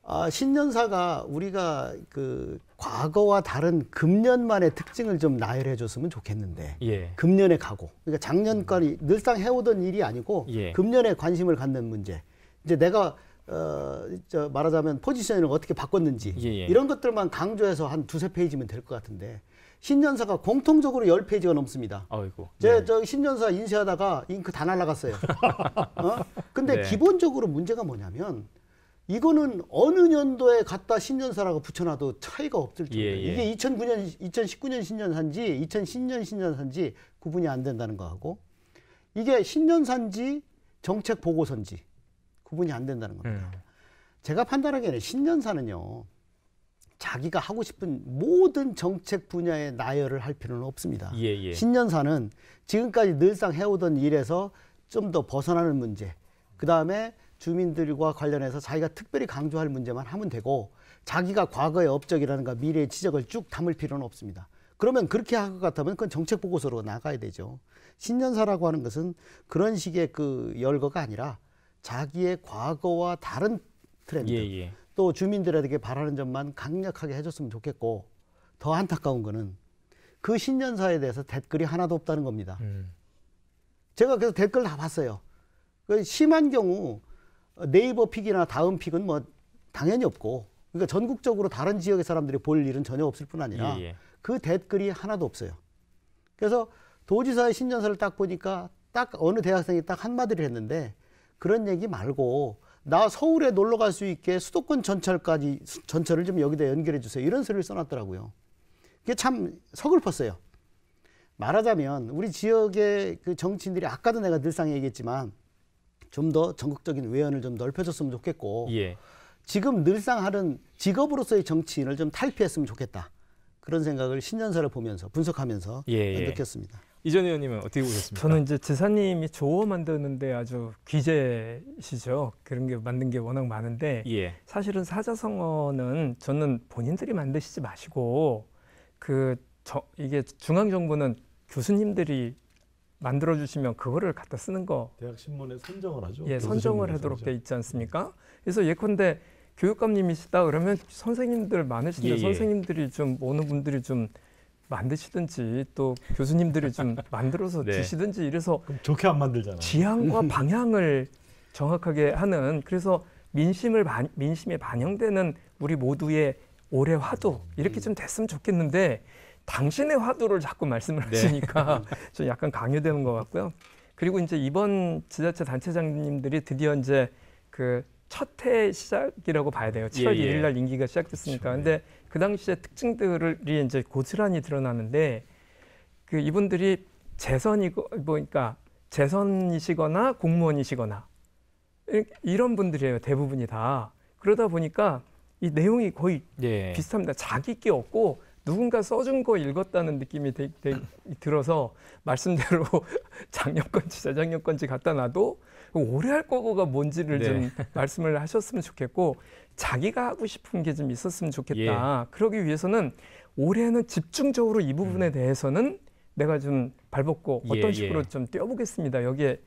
아, 신년사가 우리가 그 과거와 다른 금년만의 특징을 좀 나열해 줬으면 좋겠는데 예. 금년에 가고 그러니까 작년까지 음. 늘상 해오던 일이 아니고 예. 금년에 관심을 갖는 문제 이제 내가 어, 저 말하자면 포지션을 어떻게 바꿨는지 예예. 예. 이런 것들만 강조해서 한 두세 페이지면 될 것 같은데 신년사가 공통적으로 10페이지가 넘습니다. 아이고. 제저 네. 신년사 인쇄하다가 잉크 다 날라갔어요. 어? 근데 네. 기본적으로 문제가 뭐냐면 이거는 어느 년도에 갖다 신년사라고 붙여놔도 차이가 없을 정도 예, 예. 이게 2009년, 2019년 신년사인지 2010년 신년사인지 구분이 안 된다는 거하고 이게 신년사인지 정책 보고서인지 구분이 안 된다는 겁니다. 음. 제가 판단하기에는 신년사는요. 자기가 하고 싶은 모든 정책 분야에 나열을 할 필요는 없습니다. 예, 예. 신년사는 지금까지 늘상 해오던 일에서 좀 더 벗어나는 문제, 그 다음에 주민들과 관련해서 자기가 특별히 강조할 문제만 하면 되고 자기가 과거의 업적이라든가 미래의 지적을 쭉 담을 필요는 없습니다. 그러면 그렇게 할 것 같으면 그건 정책 보고서로 나가야 되죠. 신년사라고 하는 것은 그런 식의 그 열거가 아니라 자기의 과거와 다른 트렌드, 예, 예. 또 주민들에게 바라는 점만 강력하게 해줬으면 좋겠고 더 안타까운 거는 그 신년사에 대해서 댓글이 하나도 없다는 겁니다. 음. 제가 그래서 댓글 다 봤어요. 그 심한 경우 네이버 픽이나 다음 픽은 뭐 당연히 없고 그러니까 전국적으로 다른 지역의 사람들이 볼 일은 전혀 없을 뿐 아니라 예, 예. 그 댓글이 하나도 없어요. 그래서 도지사의 신년사를 딱 보니까 딱 어느 대학생이 딱 한마디를 했는데 그런 얘기 말고 나 서울에 놀러 갈 수 있게 수도권 전철까지 전철을 좀 여기다 연결해 주세요. 이런 소리를 써놨더라고요. 그게 참 서글펐어요. 말하자면 우리 지역의 그 정치인들이 아까도 내가 늘상 얘기했지만 좀 더 전국적인 외연을 좀 넓혀줬으면 좋겠고 예. 지금 늘상 하는 직업으로서의 정치인을 좀 탈피했으면 좋겠다. 그런 생각을 신년사를 보면서 분석하면서 예, 예. 느꼈습니다. 이전 의원님은 어떻게 보셨습니까? 저는 이제 지사님이 조어 만드는데 아주 귀재시죠. 그런 게 만든 게 워낙 많은데 예. 사실은 사자성어는 저는 본인들이 만드시지 마시고 그 저, 이게 중앙 정부는 교수님들이 만들어 주시면 그거를 갖다 쓰는 거 대학 신문에 선정을 하죠. 예, 선정을 하도록 선정. 돼 있지 않습니까? 그래서 예컨대 교육감님이시다 그러면 선생님들 많으신데 예, 예. 선생님들이 좀 오는 분들이 좀 만드시든지 또 교수님들이 좀 만들어서 네. 주시든지 이래서 좋게 안 만들잖아요. 지향과 방향을 정확하게 하는 그래서 민심을 반, 민심에 반영되는 우리 모두의 올해 화두 이렇게 음. 좀 됐으면 좋겠는데 당신의 화두를 자꾸 말씀을 네. 하시니까 좀 약간 강요되는 것 같고요. 그리고 이제 이번 지자체 단체장님들이 드디어 이제 그 첫해 시작이라고 봐야 돼요. 7월 예, 예. 1일 날 임기가 시작됐으니까. 그렇 근데 그 당시의 특징들이 이제 고스란히 드러나는데 그 이분들이 재선이고 뭐니까 그러니까 재선이시거나 공무원이시거나 이런 분들이에요. 대부분이 다. 그러다 보니까 이 내용이 거의 예. 비슷합니다. 자기 게 없고 누군가 써준 거 읽었다는 느낌이 되, 되, 들어서 말씀대로 작년 건지 재작년 건지 갖다 놔도 오래 할 거가 뭔지를 네. 좀 말씀을 하셨으면 좋겠고 자기가 하고 싶은 게 좀 있었으면 좋겠다. 예. 그러기 위해서는 올해는 집중적으로 이 부분에 음. 대해서는 내가 좀 발벗고 예, 어떤 예. 식으로 예. 좀 뛰어보겠습니다. 여기에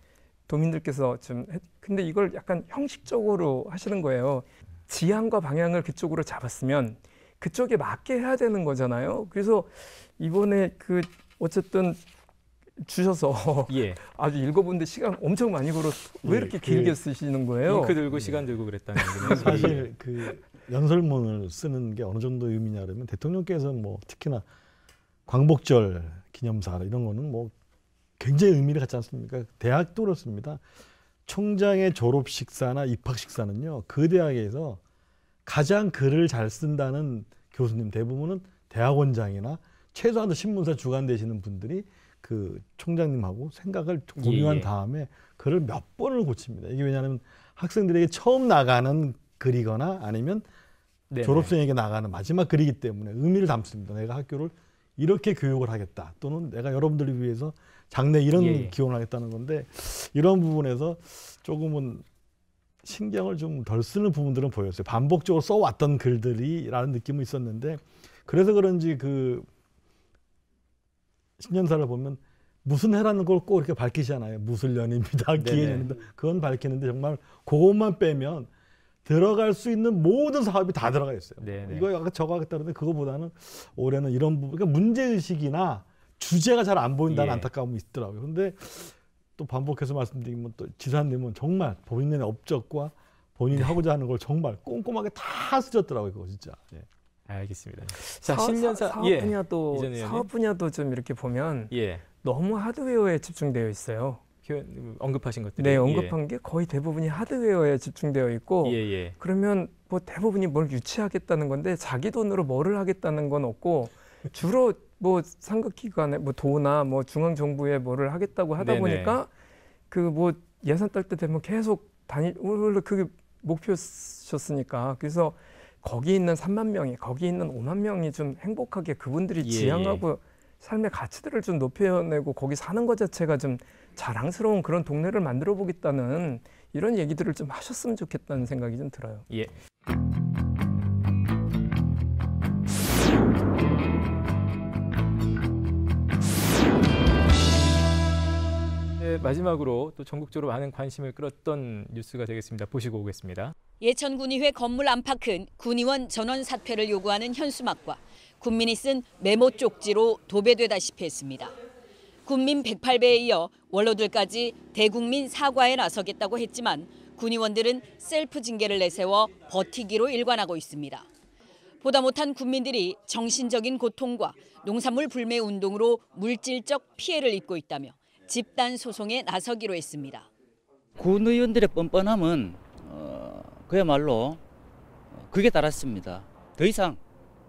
도민들께서 좀 했, 근데 이걸 약간 형식적으로 하시는 거예요. 지향과 방향을 그쪽으로 잡았으면 그쪽에 맞게 해야 되는 거잖아요. 그래서 이번에 그 어쨌든 주셔서 예. 아주 읽어본데 시간 엄청 많이 걸어서 었왜 예, 이렇게 예, 길게 쓰시는 거예요? 잉크 들고 시간 들고 그랬다는 거예요. 사실 예. 그 연설문을 쓰는 게 어느 정도 의미냐 그러면 대통령께서 뭐 특히나 광복절 기념사 이런 거는 뭐 굉장히 의미를 갖지 않습니까? 대학도 그렇습니다. 총장의 졸업 식사나 입학 식사는요 그 대학에서 가장 글을 잘 쓴다는 교수님 대부분은 대학원장이나 최소한도 신문사 주관 되시는 분들이 그 총장님하고 생각을 공유한 예. 예. 다음에 글을 몇 번을 고칩니다. 이게 왜냐하면 학생들에게 처음 나가는 글이거나 아니면 네네. 졸업생에게 나가는 마지막 글이기 때문에 의미를 담습니다. 내가 학교를 이렇게 교육을 하겠다 또는 내가 여러분들을 위해서 장래 이런 예. 예. 기원을 하겠다는 건데 이런 부분에서 조금은 신경을 좀 덜 쓰는 부분들은 보였어요. 반복적으로 써왔던 글들이라는 느낌은 있었는데 그래서 그런지 그 신년사를 보면 무슨 해라는 걸 꼭 이렇게 밝히잖아요. 무술년입니다. 기해년입니다. 그건 밝히는데 정말 그것만 빼면 들어갈 수 있는 모든 사업이 다 들어가 있어요. 네네. 이거 아까 저거 하겠다 그러는데 그거보다는 올해는 이런 부분, 그러니까 문제의식이나 주제가 잘 안 보인다는 예. 안타까움이 있더라고요. 근데 또 반복해서 말씀드리면 또 지사님은 정말 본인의 업적과 본인이 네. 하고자 하는 걸 정말 꼼꼼하게 다 쓰셨더라고요. 그거 진짜. 네. 알겠습니다. 자, 사, 신년사 사업 예. 분야도 사업 분야도 좀 이렇게 보면 예. 너무 하드웨어에 집중되어 있어요. 언급하신 것들 네, 예. 언급한 예. 게 거의 대부분이 하드웨어에 집중되어 있고 예예. 예. 그러면 뭐 대부분이 뭘 유치하겠다는 건데 자기 돈으로 뭐를 하겠다는 건 없고 주로 뭐상급기관의뭐 도나 뭐 중앙 정부에 뭐를 하겠다고 하다 네네. 보니까 그 뭐 예산 딸 때 되면 계속 단일 원래 그게 목표셨으니까 그래서 거기 있는 3만 명이 거기 있는 5만 명이 좀 행복하게 그분들이 예. 지향하고 삶의 가치들을 좀 높여내고 거기 사는 것 자체가 좀 자랑스러운 그런 동네를 만들어 보겠다는 이런 얘기들을 좀 하셨으면 좋겠다는 생각이 좀 들어요. 예. 네, 마지막으로 또 전국적으로 많은 관심을 끌었던 뉴스가 되겠습니다. 보시고 오겠습니다. 예천군의회 건물 안팎은 군의원 전원 사퇴를 요구하는 현수막과 군민이 쓴 메모 쪽지로 도배되다시피 했습니다. 군민 108배에 이어 원로들까지 대국민 사과에 나서겠다고 했지만 군의원들은 셀프 징계를 내세워 버티기로 일관하고 있습니다. 보다 못한 군민들이 정신적인 고통과 농산물 불매 운동으로 물질적 피해를 입고 있다며 집단 소송에 나서기로 했습니다. 군 의원들의 뻔뻔함은 어, 그야말로 어, 그게 달았습니다. 더 이상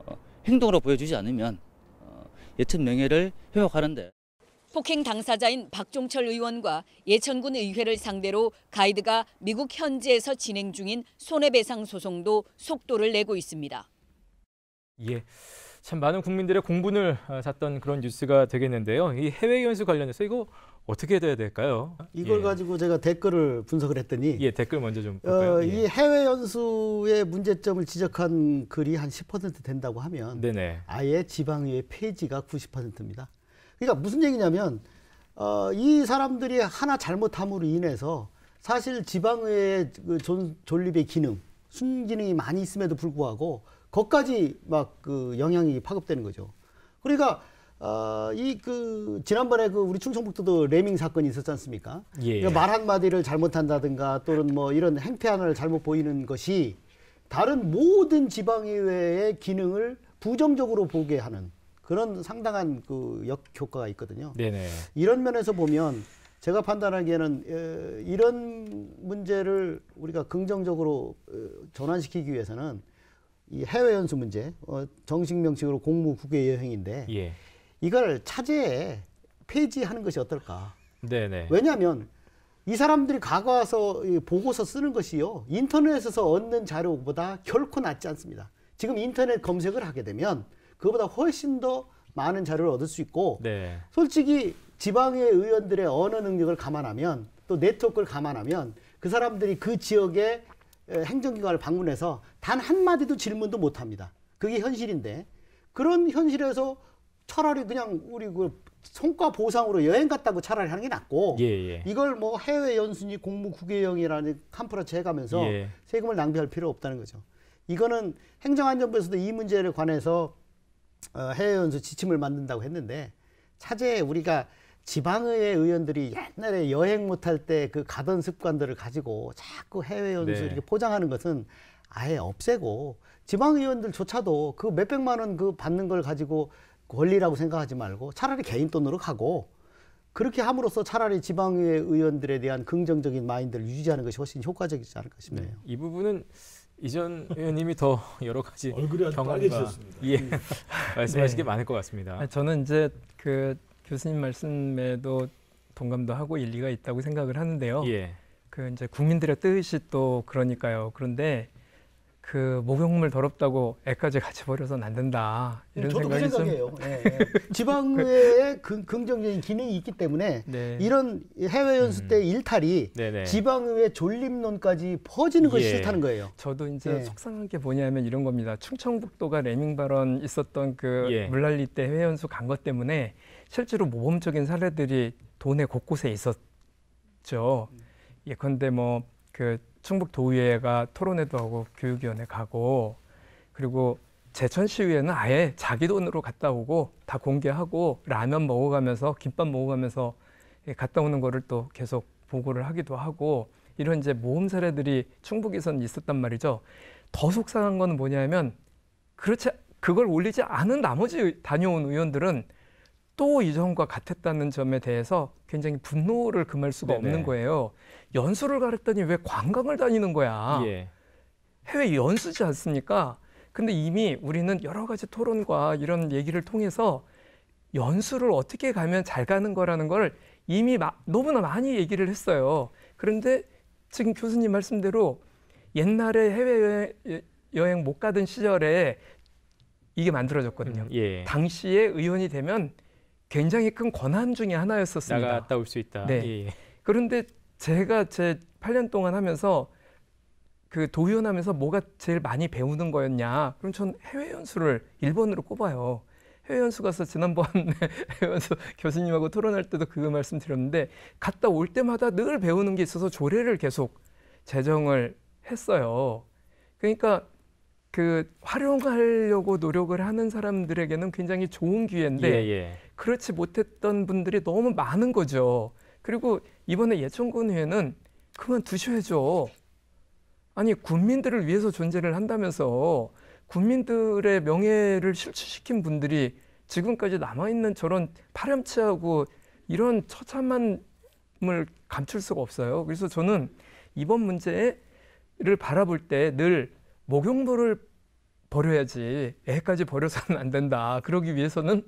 어, 행동으로 보여주지 않으면 어, 예천 명예를 회복하는데. 폭행 당사자인 박종철 의원과 예천군 의회를 상대로 가이드가 미국 현지에서 진행 중인 손해배상 소송도 속도를 내고 있습니다. 예. 참 많은 국민들의 공분을 어, 샀던 그런 뉴스가 되겠는데요. 이 해외 연수 관련해서 이거 어떻게 해야 될까요? 이걸 예. 가지고 제가 댓글을 분석을 했더니 예, 댓글 먼저 좀 어, 볼까요? 어, 예. 이 해외 연수의 문제점을 지적한 글이 한 10% 된다고 하면 네네. 아예 지방의 폐지가 90%입니다. 그러니까 무슨 얘기냐면 어, 이 사람들이 하나 잘못함으로 인해서 사실 지방의그 존, 존립의 기능, 순기능이 많이 있음에도 불구하고 거까지 막 그 영향이 파급되는 거죠. 그러니까 어, 이그 지난번에 그 우리 충청북도도 레밍 사건이 있었지 않습니까? 예. 그러니까 말 한마디를 잘못한다든가 또는 뭐 이런 행태 하나를 잘못 보이는 것이 다른 모든 지방의회의 기능을 부정적으로 보게 하는 그런 상당한 그 역효과가 있거든요. 네네. 이런 면에서 보면 제가 판단하기에는 이런 문제를 우리가 긍정적으로 어, 전환시키기 위해서는 이 해외 연수 문제, 어, 정식 명칭으로 공무 국외 여행인데 예. 이걸 차제에 폐지하는 것이 어떨까? 네네. 왜냐하면 이 사람들이 가가 와서 보고서 쓰는 것이요 인터넷에서 얻는 자료보다 결코 낫지 않습니다. 지금 인터넷 검색을 하게 되면 그보다 훨씬 더 많은 자료를 얻을 수 있고 네. 솔직히 지방의 의원들의 언어 능력을 감안하면 또 네트워크를 감안하면 그 사람들이 그지역에 행정기관을 방문해서 단 한마디도 질문도 못 합니다. 그게 현실인데 그런 현실에서 차라리 그냥 우리 그 성과 보상으로 여행 갔다고 차라리 하는 게 낫고 예, 예. 이걸 뭐 해외 연순위 공무 국외형이라는 캄프라치 해가면서 예. 세금을 낭비할 필요 없다는 거죠. 이거는 행정안전부에서도 이 문제를 관해서 어, 해외 연수 지침을 만든다고 했는데 차제 우리가 지방의회 의원들이 예. 옛날에 여행 못할 때 그 가던 습관들을 가지고 자꾸 해외 연수 네. 이렇게 포장하는 것은 아예 없애고 지방 의원들조차도 그 몇백만 원 그 받는 걸 가지고 권리라고 생각하지 말고 차라리 개인 돈으로 가고 그렇게 함으로써 차라리 지방의회 의원들에 대한 긍정적인 마인드를 유지하는 것이 훨씬 효과적이지 않을까 싶네요. 네. 이 부분은 이전 의원님이 더 여러 가지 경험과 예, 음. 말씀하신 네. 많을 것 같습니다. 네, 저는 이제 그 교수님 말씀에도 동감도 하고 일리가 있다고 생각을 하는데요. 예. 그 이제 국민들의 뜻이 또 그러니까요. 그런데 그 목욕물 더럽다고 애까지 같이 버려서는 안 된다 이런 저도 그 생각이 그 생각이에요. 네, 네. 지방의 긍정적인 기능이 있기 때문에 네. 이런 해외 연수 음. 때 일탈이 네, 네. 지방의 졸립론까지 퍼지는 것이 예. 싫다는 거예요. 저도 이제 네. 속상한 게 뭐냐면 이런 겁니다. 충청북도가 레밍 발언 있었던 그 예. 물난리 때 해외 연수 간 것 때문에 실제로 모범적인 사례들이 도내 곳곳에 있었죠. 예컨대 뭐그 충북 도의회가 토론회도 하고 교육위원회 가고 그리고 제천시의회는 아예 자기 돈으로 갔다 오고 다 공개하고 라면 먹어가면서 김밥 먹어가면서 예, 갔다 오는 거를 또 계속 보고를 하기도 하고 이런 이제 모험 사례들이 충북에선 있었단 말이죠. 더 속상한 건 뭐냐면 그렇지 그걸 올리지 않은 나머지 다녀온 의원들은 또 이전과 같았다는 점에 대해서 굉장히 분노를 금할 수가 네네. 없는 거예요. 연수를 가랬더니 왜 관광을 다니는 거야? 예. 해외 연수지 않습니까? 근데 이미 우리는 여러 가지 토론과 이런 얘기를 통해서 연수를 어떻게 가면 잘 가는 거라는 걸 이미 마, 너무나 많이 얘기를 했어요. 그런데 지금 교수님 말씀대로 옛날에 해외 여행 예, 못 가던 시절에 이게 만들어졌거든요. 음, 예. 당시에 의원이 되면 굉장히 큰 권한 중의 하나였었습니다. 나갔다 올 수 있다. 네. 예, 예, 그런데 제가 제 8년 동안 하면서 그 도의원하면서 뭐가 제일 많이 배우는 거였냐? 그럼 전 해외 연수를 일본으로 꼽아요. 해외 연수 가서 지난번 해외 연수 교수님하고 토론할 때도 그 말씀드렸는데 갔다 올 때마다 늘 배우는 게 있어서 조례를 계속 제정을 했어요. 그러니까 그 활용하려고 노력을 하는 사람들에게는 굉장히 좋은 기회인데 예, 예. 그렇지 못했던 분들이 너무 많은 거죠. 그리고 이번에 예천군회는 그만 두셔야죠. 아니 국민들을 위해서 존재를 한다면서 국민들의 명예를 실추시킨 분들이 지금까지 남아있는 저런 파렴치하고 이런 처참함을 감출 수가 없어요. 그래서 저는 이번 문제를 바라볼 때 늘 목욕물을 버려야지 애까지 버려서는 안 된다. 그러기 위해서는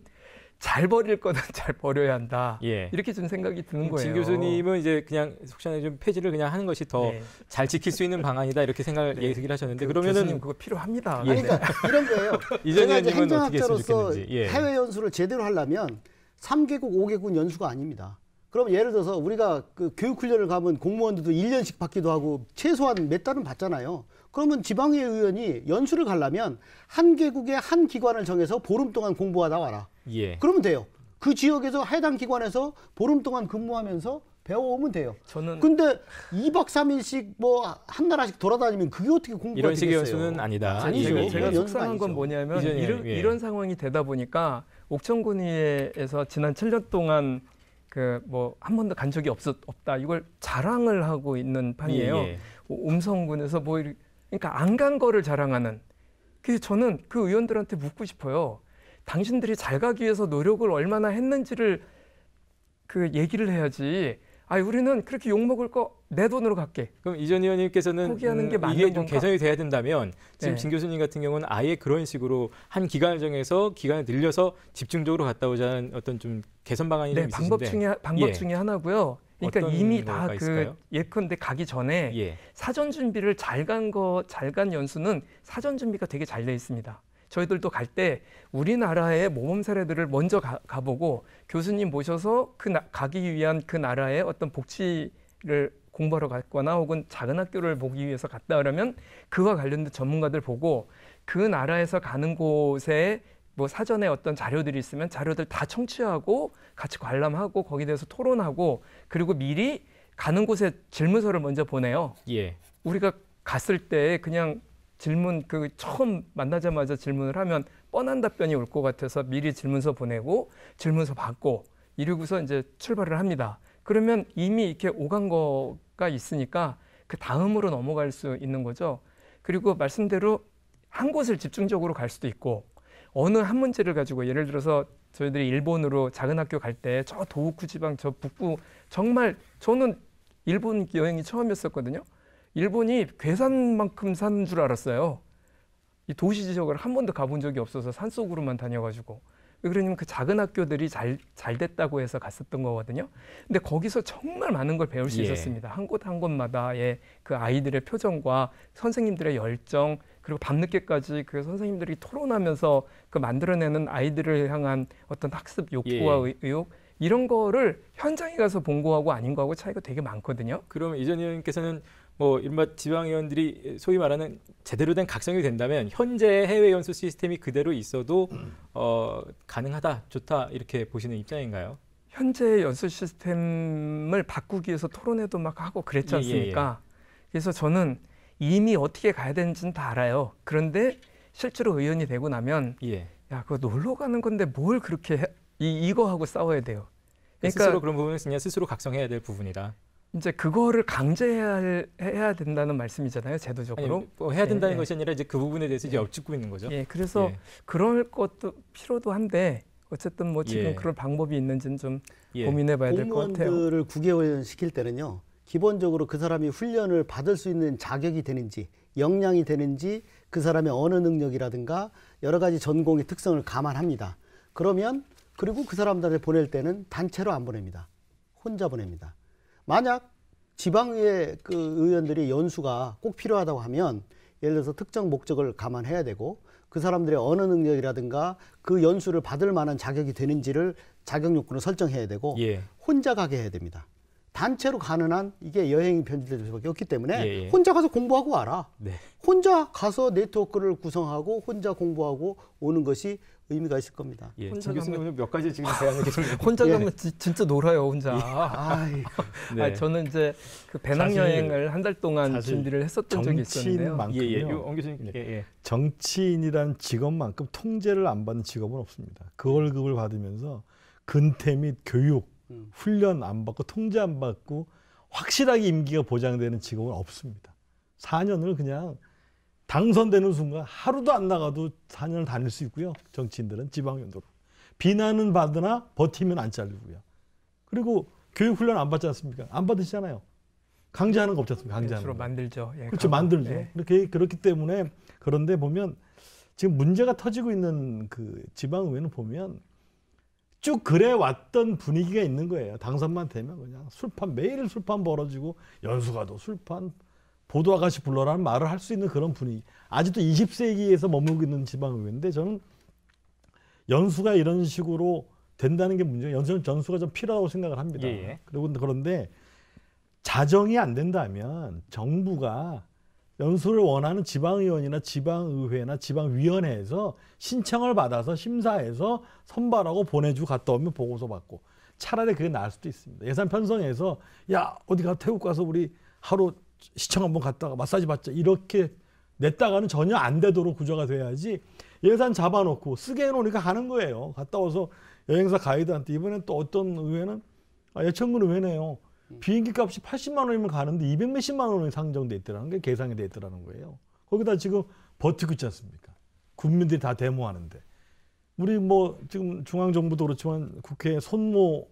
잘 버릴 거는 잘 버려야 한다. 예. 이렇게 좀 생각이 드는 거예요. 진 교수님은 이제 그냥 속시원에 좀 폐지를 그냥 하는 것이 더잘 네. 지킬 수 있는 방안이다 이렇게 생각을 네. 얘기를 하셨는데 그 그러면은 교수님 그거 필요합니다. 예. 그러니까 네. 이런 거예요. 이전희 의원님은 어떻 예. 해외 연수를 제대로 하려면 3개국 5개국 연수가 아닙니다. 그럼 예를 들어서 우리가 그 교육훈련을 가면 공무원들도 1년씩 받기도 하고 최소한 몇 달은 받잖아요. 그러면 지방의 의원이 연수를 가려면 한 개국의 한 기관을 정해서 보름 동안 공부하다 와라. 예. 그러면 돼요. 그 지역에서 해당 기관에서 보름 동안 근무하면서 배워오면 돼요. 저는 근데 2박 3일씩 뭐한 나라씩 돌아다니면 그게 어떻게 공부가 이런 식의 연수는 아니다. 아니죠. 제가, 제가 속상한 아니죠. 건 뭐냐면 이전, 이런, 예. 이런 상황이 되다 보니까 옥천군위에서 지난 7년 동안 그 뭐 한 번도 간 적이 없었 없다 이걸 자랑을 하고 있는 판이에요. 예, 예. 음성군에서 뭐 이렇게, 그러니까 안 간 거를 자랑하는. 그래서 저는 그 의원들한테 묻고 싶어요. 당신들이 잘 가기 위해서 노력을 얼마나 했는지를 그 얘기를 해야지. 아, 우리는 그렇게 욕 먹을 거 내 돈으로 갈게. 그럼 이전 의원님께서는 포기하는 게 음, 이게 좀 건가? 개선이 돼야 된다면 지금 네. 진 교수님 같은 경우는 아예 그런 식으로 한 기간을 정해서 기간을 늘려서 집중적으로 갔다 오자는 어떤 좀 개선 방안이 네, 좀 방법 있으신데. 중에 방법 예. 중에 하나고요. 그러니까 이미 다 그 예컨대 가기 전에 예. 사전 준비를 잘 간 거 잘 간 연수는 사전 준비가 되게 잘 돼 있습니다. 저희들도 갈 때 우리나라의 모범 사례들을 먼저 가, 보고 교수님 모셔서 그 나, 가기 위한 그 나라의 어떤 복지를 공부하러 갔거나 혹은 작은 학교를 보기 위해서 갔다 그러면 그와 관련된 전문가들 보고 그 나라에서 가는 곳에 뭐 사전에 어떤 자료들이 있으면 자료들 다 청취하고 같이 관람하고 거기에 대해서 토론하고 그리고 미리 가는 곳에 질문서를 먼저 보내요. 예. 우리가 갔을 때 그냥 질문 그 처음 만나자마자 질문을 하면 뻔한 답변이 올 것 같아서 미리 질문서 보내고 질문서 받고 이러고서 이제 출발을 합니다. 그러면 이미 이렇게 오간 거가 있으니까 그 다음으로 넘어갈 수 있는 거죠. 그리고 말씀대로 한 곳을 집중적으로 갈 수도 있고 어느 한 문제를 가지고 예를 들어서 저희들이 일본으로 작은 학교 갈 때 저 도호쿠 지방 저 북부 정말 저는 일본 여행이 처음이었었거든요. 일본이 괴산만큼 산 줄 알았어요. 이 도시 지역을 한 번도 가본 적이 없어서 산 속으로만 다녀가지고 그러냐면 그 작은 학교들이 잘, 잘 됐다고 해서 갔었던 거거든요. 근데 거기서 정말 많은 걸 배울 수 예. 있었습니다. 한 곳 한 곳마다의 그 아이들의 표정과 선생님들의 열정 그리고 밤늦게까지 그 선생님들이 토론하면서 그 만들어내는 아이들을 향한 어떤 학습 욕구와 예. 의욕 이런 거를 현장에 가서 본 거하고 아닌 거하고 차이가 되게 많거든요. 그럼 이전 의원님께서는 뭐 이른바 지방의원들이 소위 말하는 제대로 된 각성이 된다면 현재 해외 연수 시스템이 그대로 있어도 음. 어, 가능하다, 좋다 이렇게 보시는 입장인가요? 현재 연수 시스템을 바꾸기 위해서 토론회도 막 하고 그랬지 예, 예, 않습니까? 예, 예. 그래서 저는 이미 어떻게 가야 되는지는 다 알아요. 그런데 실제로 의원이 되고 나면 예. 야 그거 놀러 가는 건데 뭘 그렇게 해? 이, 이거하고 싸워야 돼요. 네, 그러니까 스스로 그런 부분은 그냥 스스로 각성해야 될 부분이다. 이제 그거를 강제해야 된다는 말씀이잖아요 제도적으로 아니, 뭐 해야 된다는 예, 예, 것이 아니라 이제 그 부분에 대해서 예. 이제 엎집고 있는 거죠. 예, 그래서 예. 그럴 것도 필요도 한데 어쨌든 뭐 지금 예. 그럴 방법이 있는지는 좀 예. 고민해봐야 될 것 같아요. 공무원들을 9개월 시킬 때는요 기본적으로 그 사람이 훈련을 받을 수 있는 자격이 되는지 역량이 되는지 그 사람의 언어 능력이라든가 여러 가지 전공의 특성을 감안합니다. 그러면 그리고 그 사람들을 보낼 때는 단체로 안 보냅니다. 혼자 보냅니다. 만약 지방의회 그 의원들이 연수가 꼭 필요하다고 하면 예를 들어서 특정 목적을 감안해야 되고 그 사람들의 언어 능력이라든가 그 연수를 받을 만한 자격이 되는지를 자격 요건을 설정해야 되고 예. 혼자 가게 해야 됩니다. 단체로 가능한 이게 여행이 변질될 수밖에 없기 때문에 예, 예. 혼자 가서 공부하고 와라. 네. 혼자 가서 네트워크를 구성하고 혼자 공부하고 오는 것이 의미가 있을 겁니다. 예, 혼자 가수님몇 가지 지금 대안을 계속 혼자 가면 예. 진짜 놀아요 혼자. 예. 아, 네. 아, 저는 이제 그 배낭 여행을 한 달 동안 준비를 했었던 적이 있었는데요. 예, 예, 정치인 교수님, 네. 예, 예, 정치인이란 직업만큼 통제를 안 받는 직업은 없습니다. 그 월급을 받으면서 근태 및 교육 훈련 안 받고 통제 안 받고 확실하게 임기가 보장되는 직업은 없습니다. 4년을 그냥 당선되는 순간 하루도 안 나가도 4년을 다닐 수 있고요. 정치인들은 지방연도로. 비난은 받으나 버티면 안 잘리고요. 그리고 교육 훈련 안 받지 않습니까? 안 받으시잖아요. 강제하는 거 없지 않습니까? 강제하는 거. 만들죠. 예, 그렇죠. 강 만들죠. 예. 그렇게 그렇기 때문에 그런데 보면 지금 문제가 터지고 있는 그 지방의회는 보면 쭉 그래 왔던 분위기가 있는 거예요. 당선만 되면 그냥 술판 매일 술판 벌어지고 연수가도 술판 보도 아가씨 불러라는 말을 할 수 있는 그런 분위기. 아직도 20세기에서 머물고 있는 지방의회인데 저는 연수가 이런 식으로 된다는 게 문제예요. 연수는 전수가 좀 필요하다고 생각을 합니다. 예, 예. 그리고 그런데 자정이 안 된다면 정부가 연수를 원하는 지방의원이나 지방의회나 지방위원회에서 신청을 받아서 심사해서 선발하고 보내주고 갔다 오면 보고서 받고 차라리 그게 나을 수도 있습니다. 예산 편성해서 야 어디 가 태국 가서 우리 하루 시청 한번 갔다가 마사지 받자 이렇게 냈다가는 전혀 안 되도록 구조가 돼야지 예산 잡아놓고 쓰게 해놓으니까 가는 거예요. 갔다 와서 여행사 가이드한테 이번엔 또 어떤 의회는 아, 예천군 의회네요. 비행기 값이 80만 원이면 가는데 200 몇십만 원이 상정돼 있더라는 게 계산이 돼 있더라는 거예요. 거기다 지금 버티고 있지 않습니까? 국민들이 다 데모하는데. 우리 뭐 지금 중앙정부도 그렇지만 국회 손모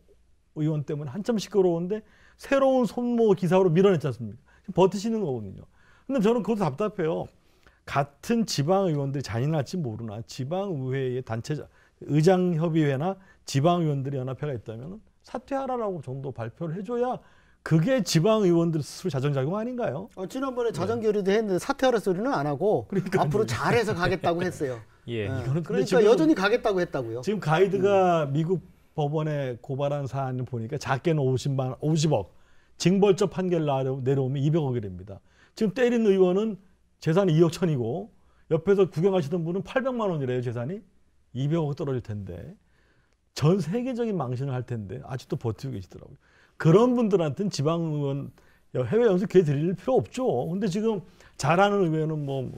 의원 때문에 한참 시끄러운데 새로운 손모 기사로 밀어냈지 않습니까? 버티시는 거거든요. 근데 저는 그것도 답답해요. 같은 지방 의원들이 잔인할지 모르나 지방 의회의 단체 의장 협의회나 지방 의원들이 연합회가 있다면 사퇴하라라고 정도 발표를 해줘야 그게 지방 의원들 스스로 자정작용 아닌가요? 어, 지난번에 자정결의도 네. 했는데 사퇴하라 소리는 안 하고 그러니까 앞으로 잘해서 가겠다고 했어요. 예, 네. 이거는 그러니까 지금, 여전히 가겠다고 했다고요. 지금 가이드가 음. 미국 법원에 고발한 사안을 보니까 작게는 50만 50억, 징벌적 판결 내려오면 200억이 됩니다. 지금 때린 의원은 재산이 2억 천이고 옆에서 구경하시던 분은 800만 원이래요 재산이 200억 떨어질 텐데 전 세계적인 망신을 할 텐데 아직도 버티고 계시더라고요. 그런 분들한테는 지방의원 해외 연수 기회 드릴 필요 없죠. 근데 지금 잘하는 의회는 뭐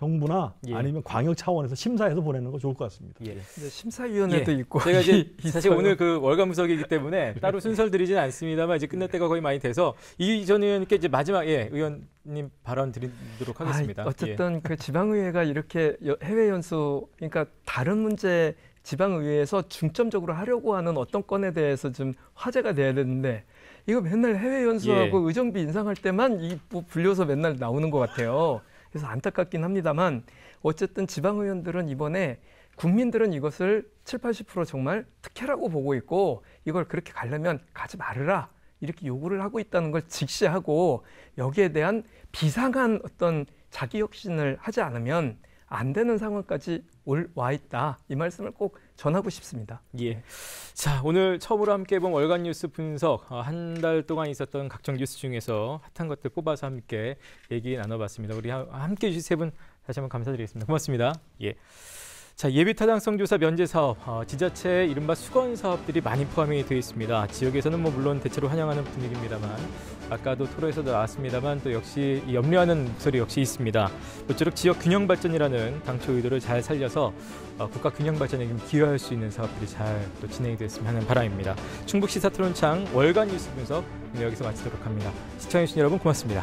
정부나 예. 아니면 광역 차원에서 심사해서 보내는 거 좋을 것 같습니다. 예. 심사위원회도 예. 있고. 제가 이제 사실 오늘 그 월간 분석이기 때문에 따로 순서 드리진 않습니다만 이제 끝날 때가 거의 많이 돼서 이 전의원께 이제 마지막 예, 의원님 발언 드리도록 하겠습니다. 아, 어쨌든 예. 그 지방의회가 이렇게 해외 연수 그러니까 다른 문제 지방의회에서 중점적으로 하려고 하는 어떤 건에 대해서 좀 화제가 돼야 되는데 이거 맨날 해외 연수하고 예. 의정비 인상할 때만 이뭐 불려서 맨날 나오는 것 같아요. 그래서 안타깝긴 합니다만 어쨌든 지방 의원들은 이번에 국민들은 이것을 7, 80% 정말 특혜라고 보고 있고 이걸 그렇게 가려면 가지 말으라 이렇게 요구를 하고 있다는 걸 직시하고 여기에 대한 비상한 어떤 자기 혁신을 하지 않으면 안 되는 상황까지 올 와 있다 이 말씀을 꼭 전하고 싶습니다. 예. 자, 오늘 처음으로 함께 본 월간 뉴스 분석 어, 한달 동안 있었던 각종 뉴스 중에서 핫한 것들 뽑아서 함께 얘기 나눠봤습니다. 우리 함께 해주신 세 분 다시 한번 감사드리겠습니다. 고맙습니다. 예. 자, 예비 타당성 조사 면제 사업, 어, 지자체의 이른바 수건 사업들이 많이 포함이 되어 있습니다. 지역에서는 뭐 물론 대체로 환영하는 분위기입니다만 아까도 토론에서도 나왔습니다만 또 역시 염려하는 목소리 역시 있습니다. 어쪼록 지역 균형 발전이라는 당초 의도를 잘 살려서 어, 국가 균형 발전에 기여할 수 있는 사업들이 잘 또 진행이 됐으면 하는 바람입니다. 충북 시사 토론창 월간 뉴스 분석 여기서 마치도록 합니다. 시청해주신 여러분 고맙습니다.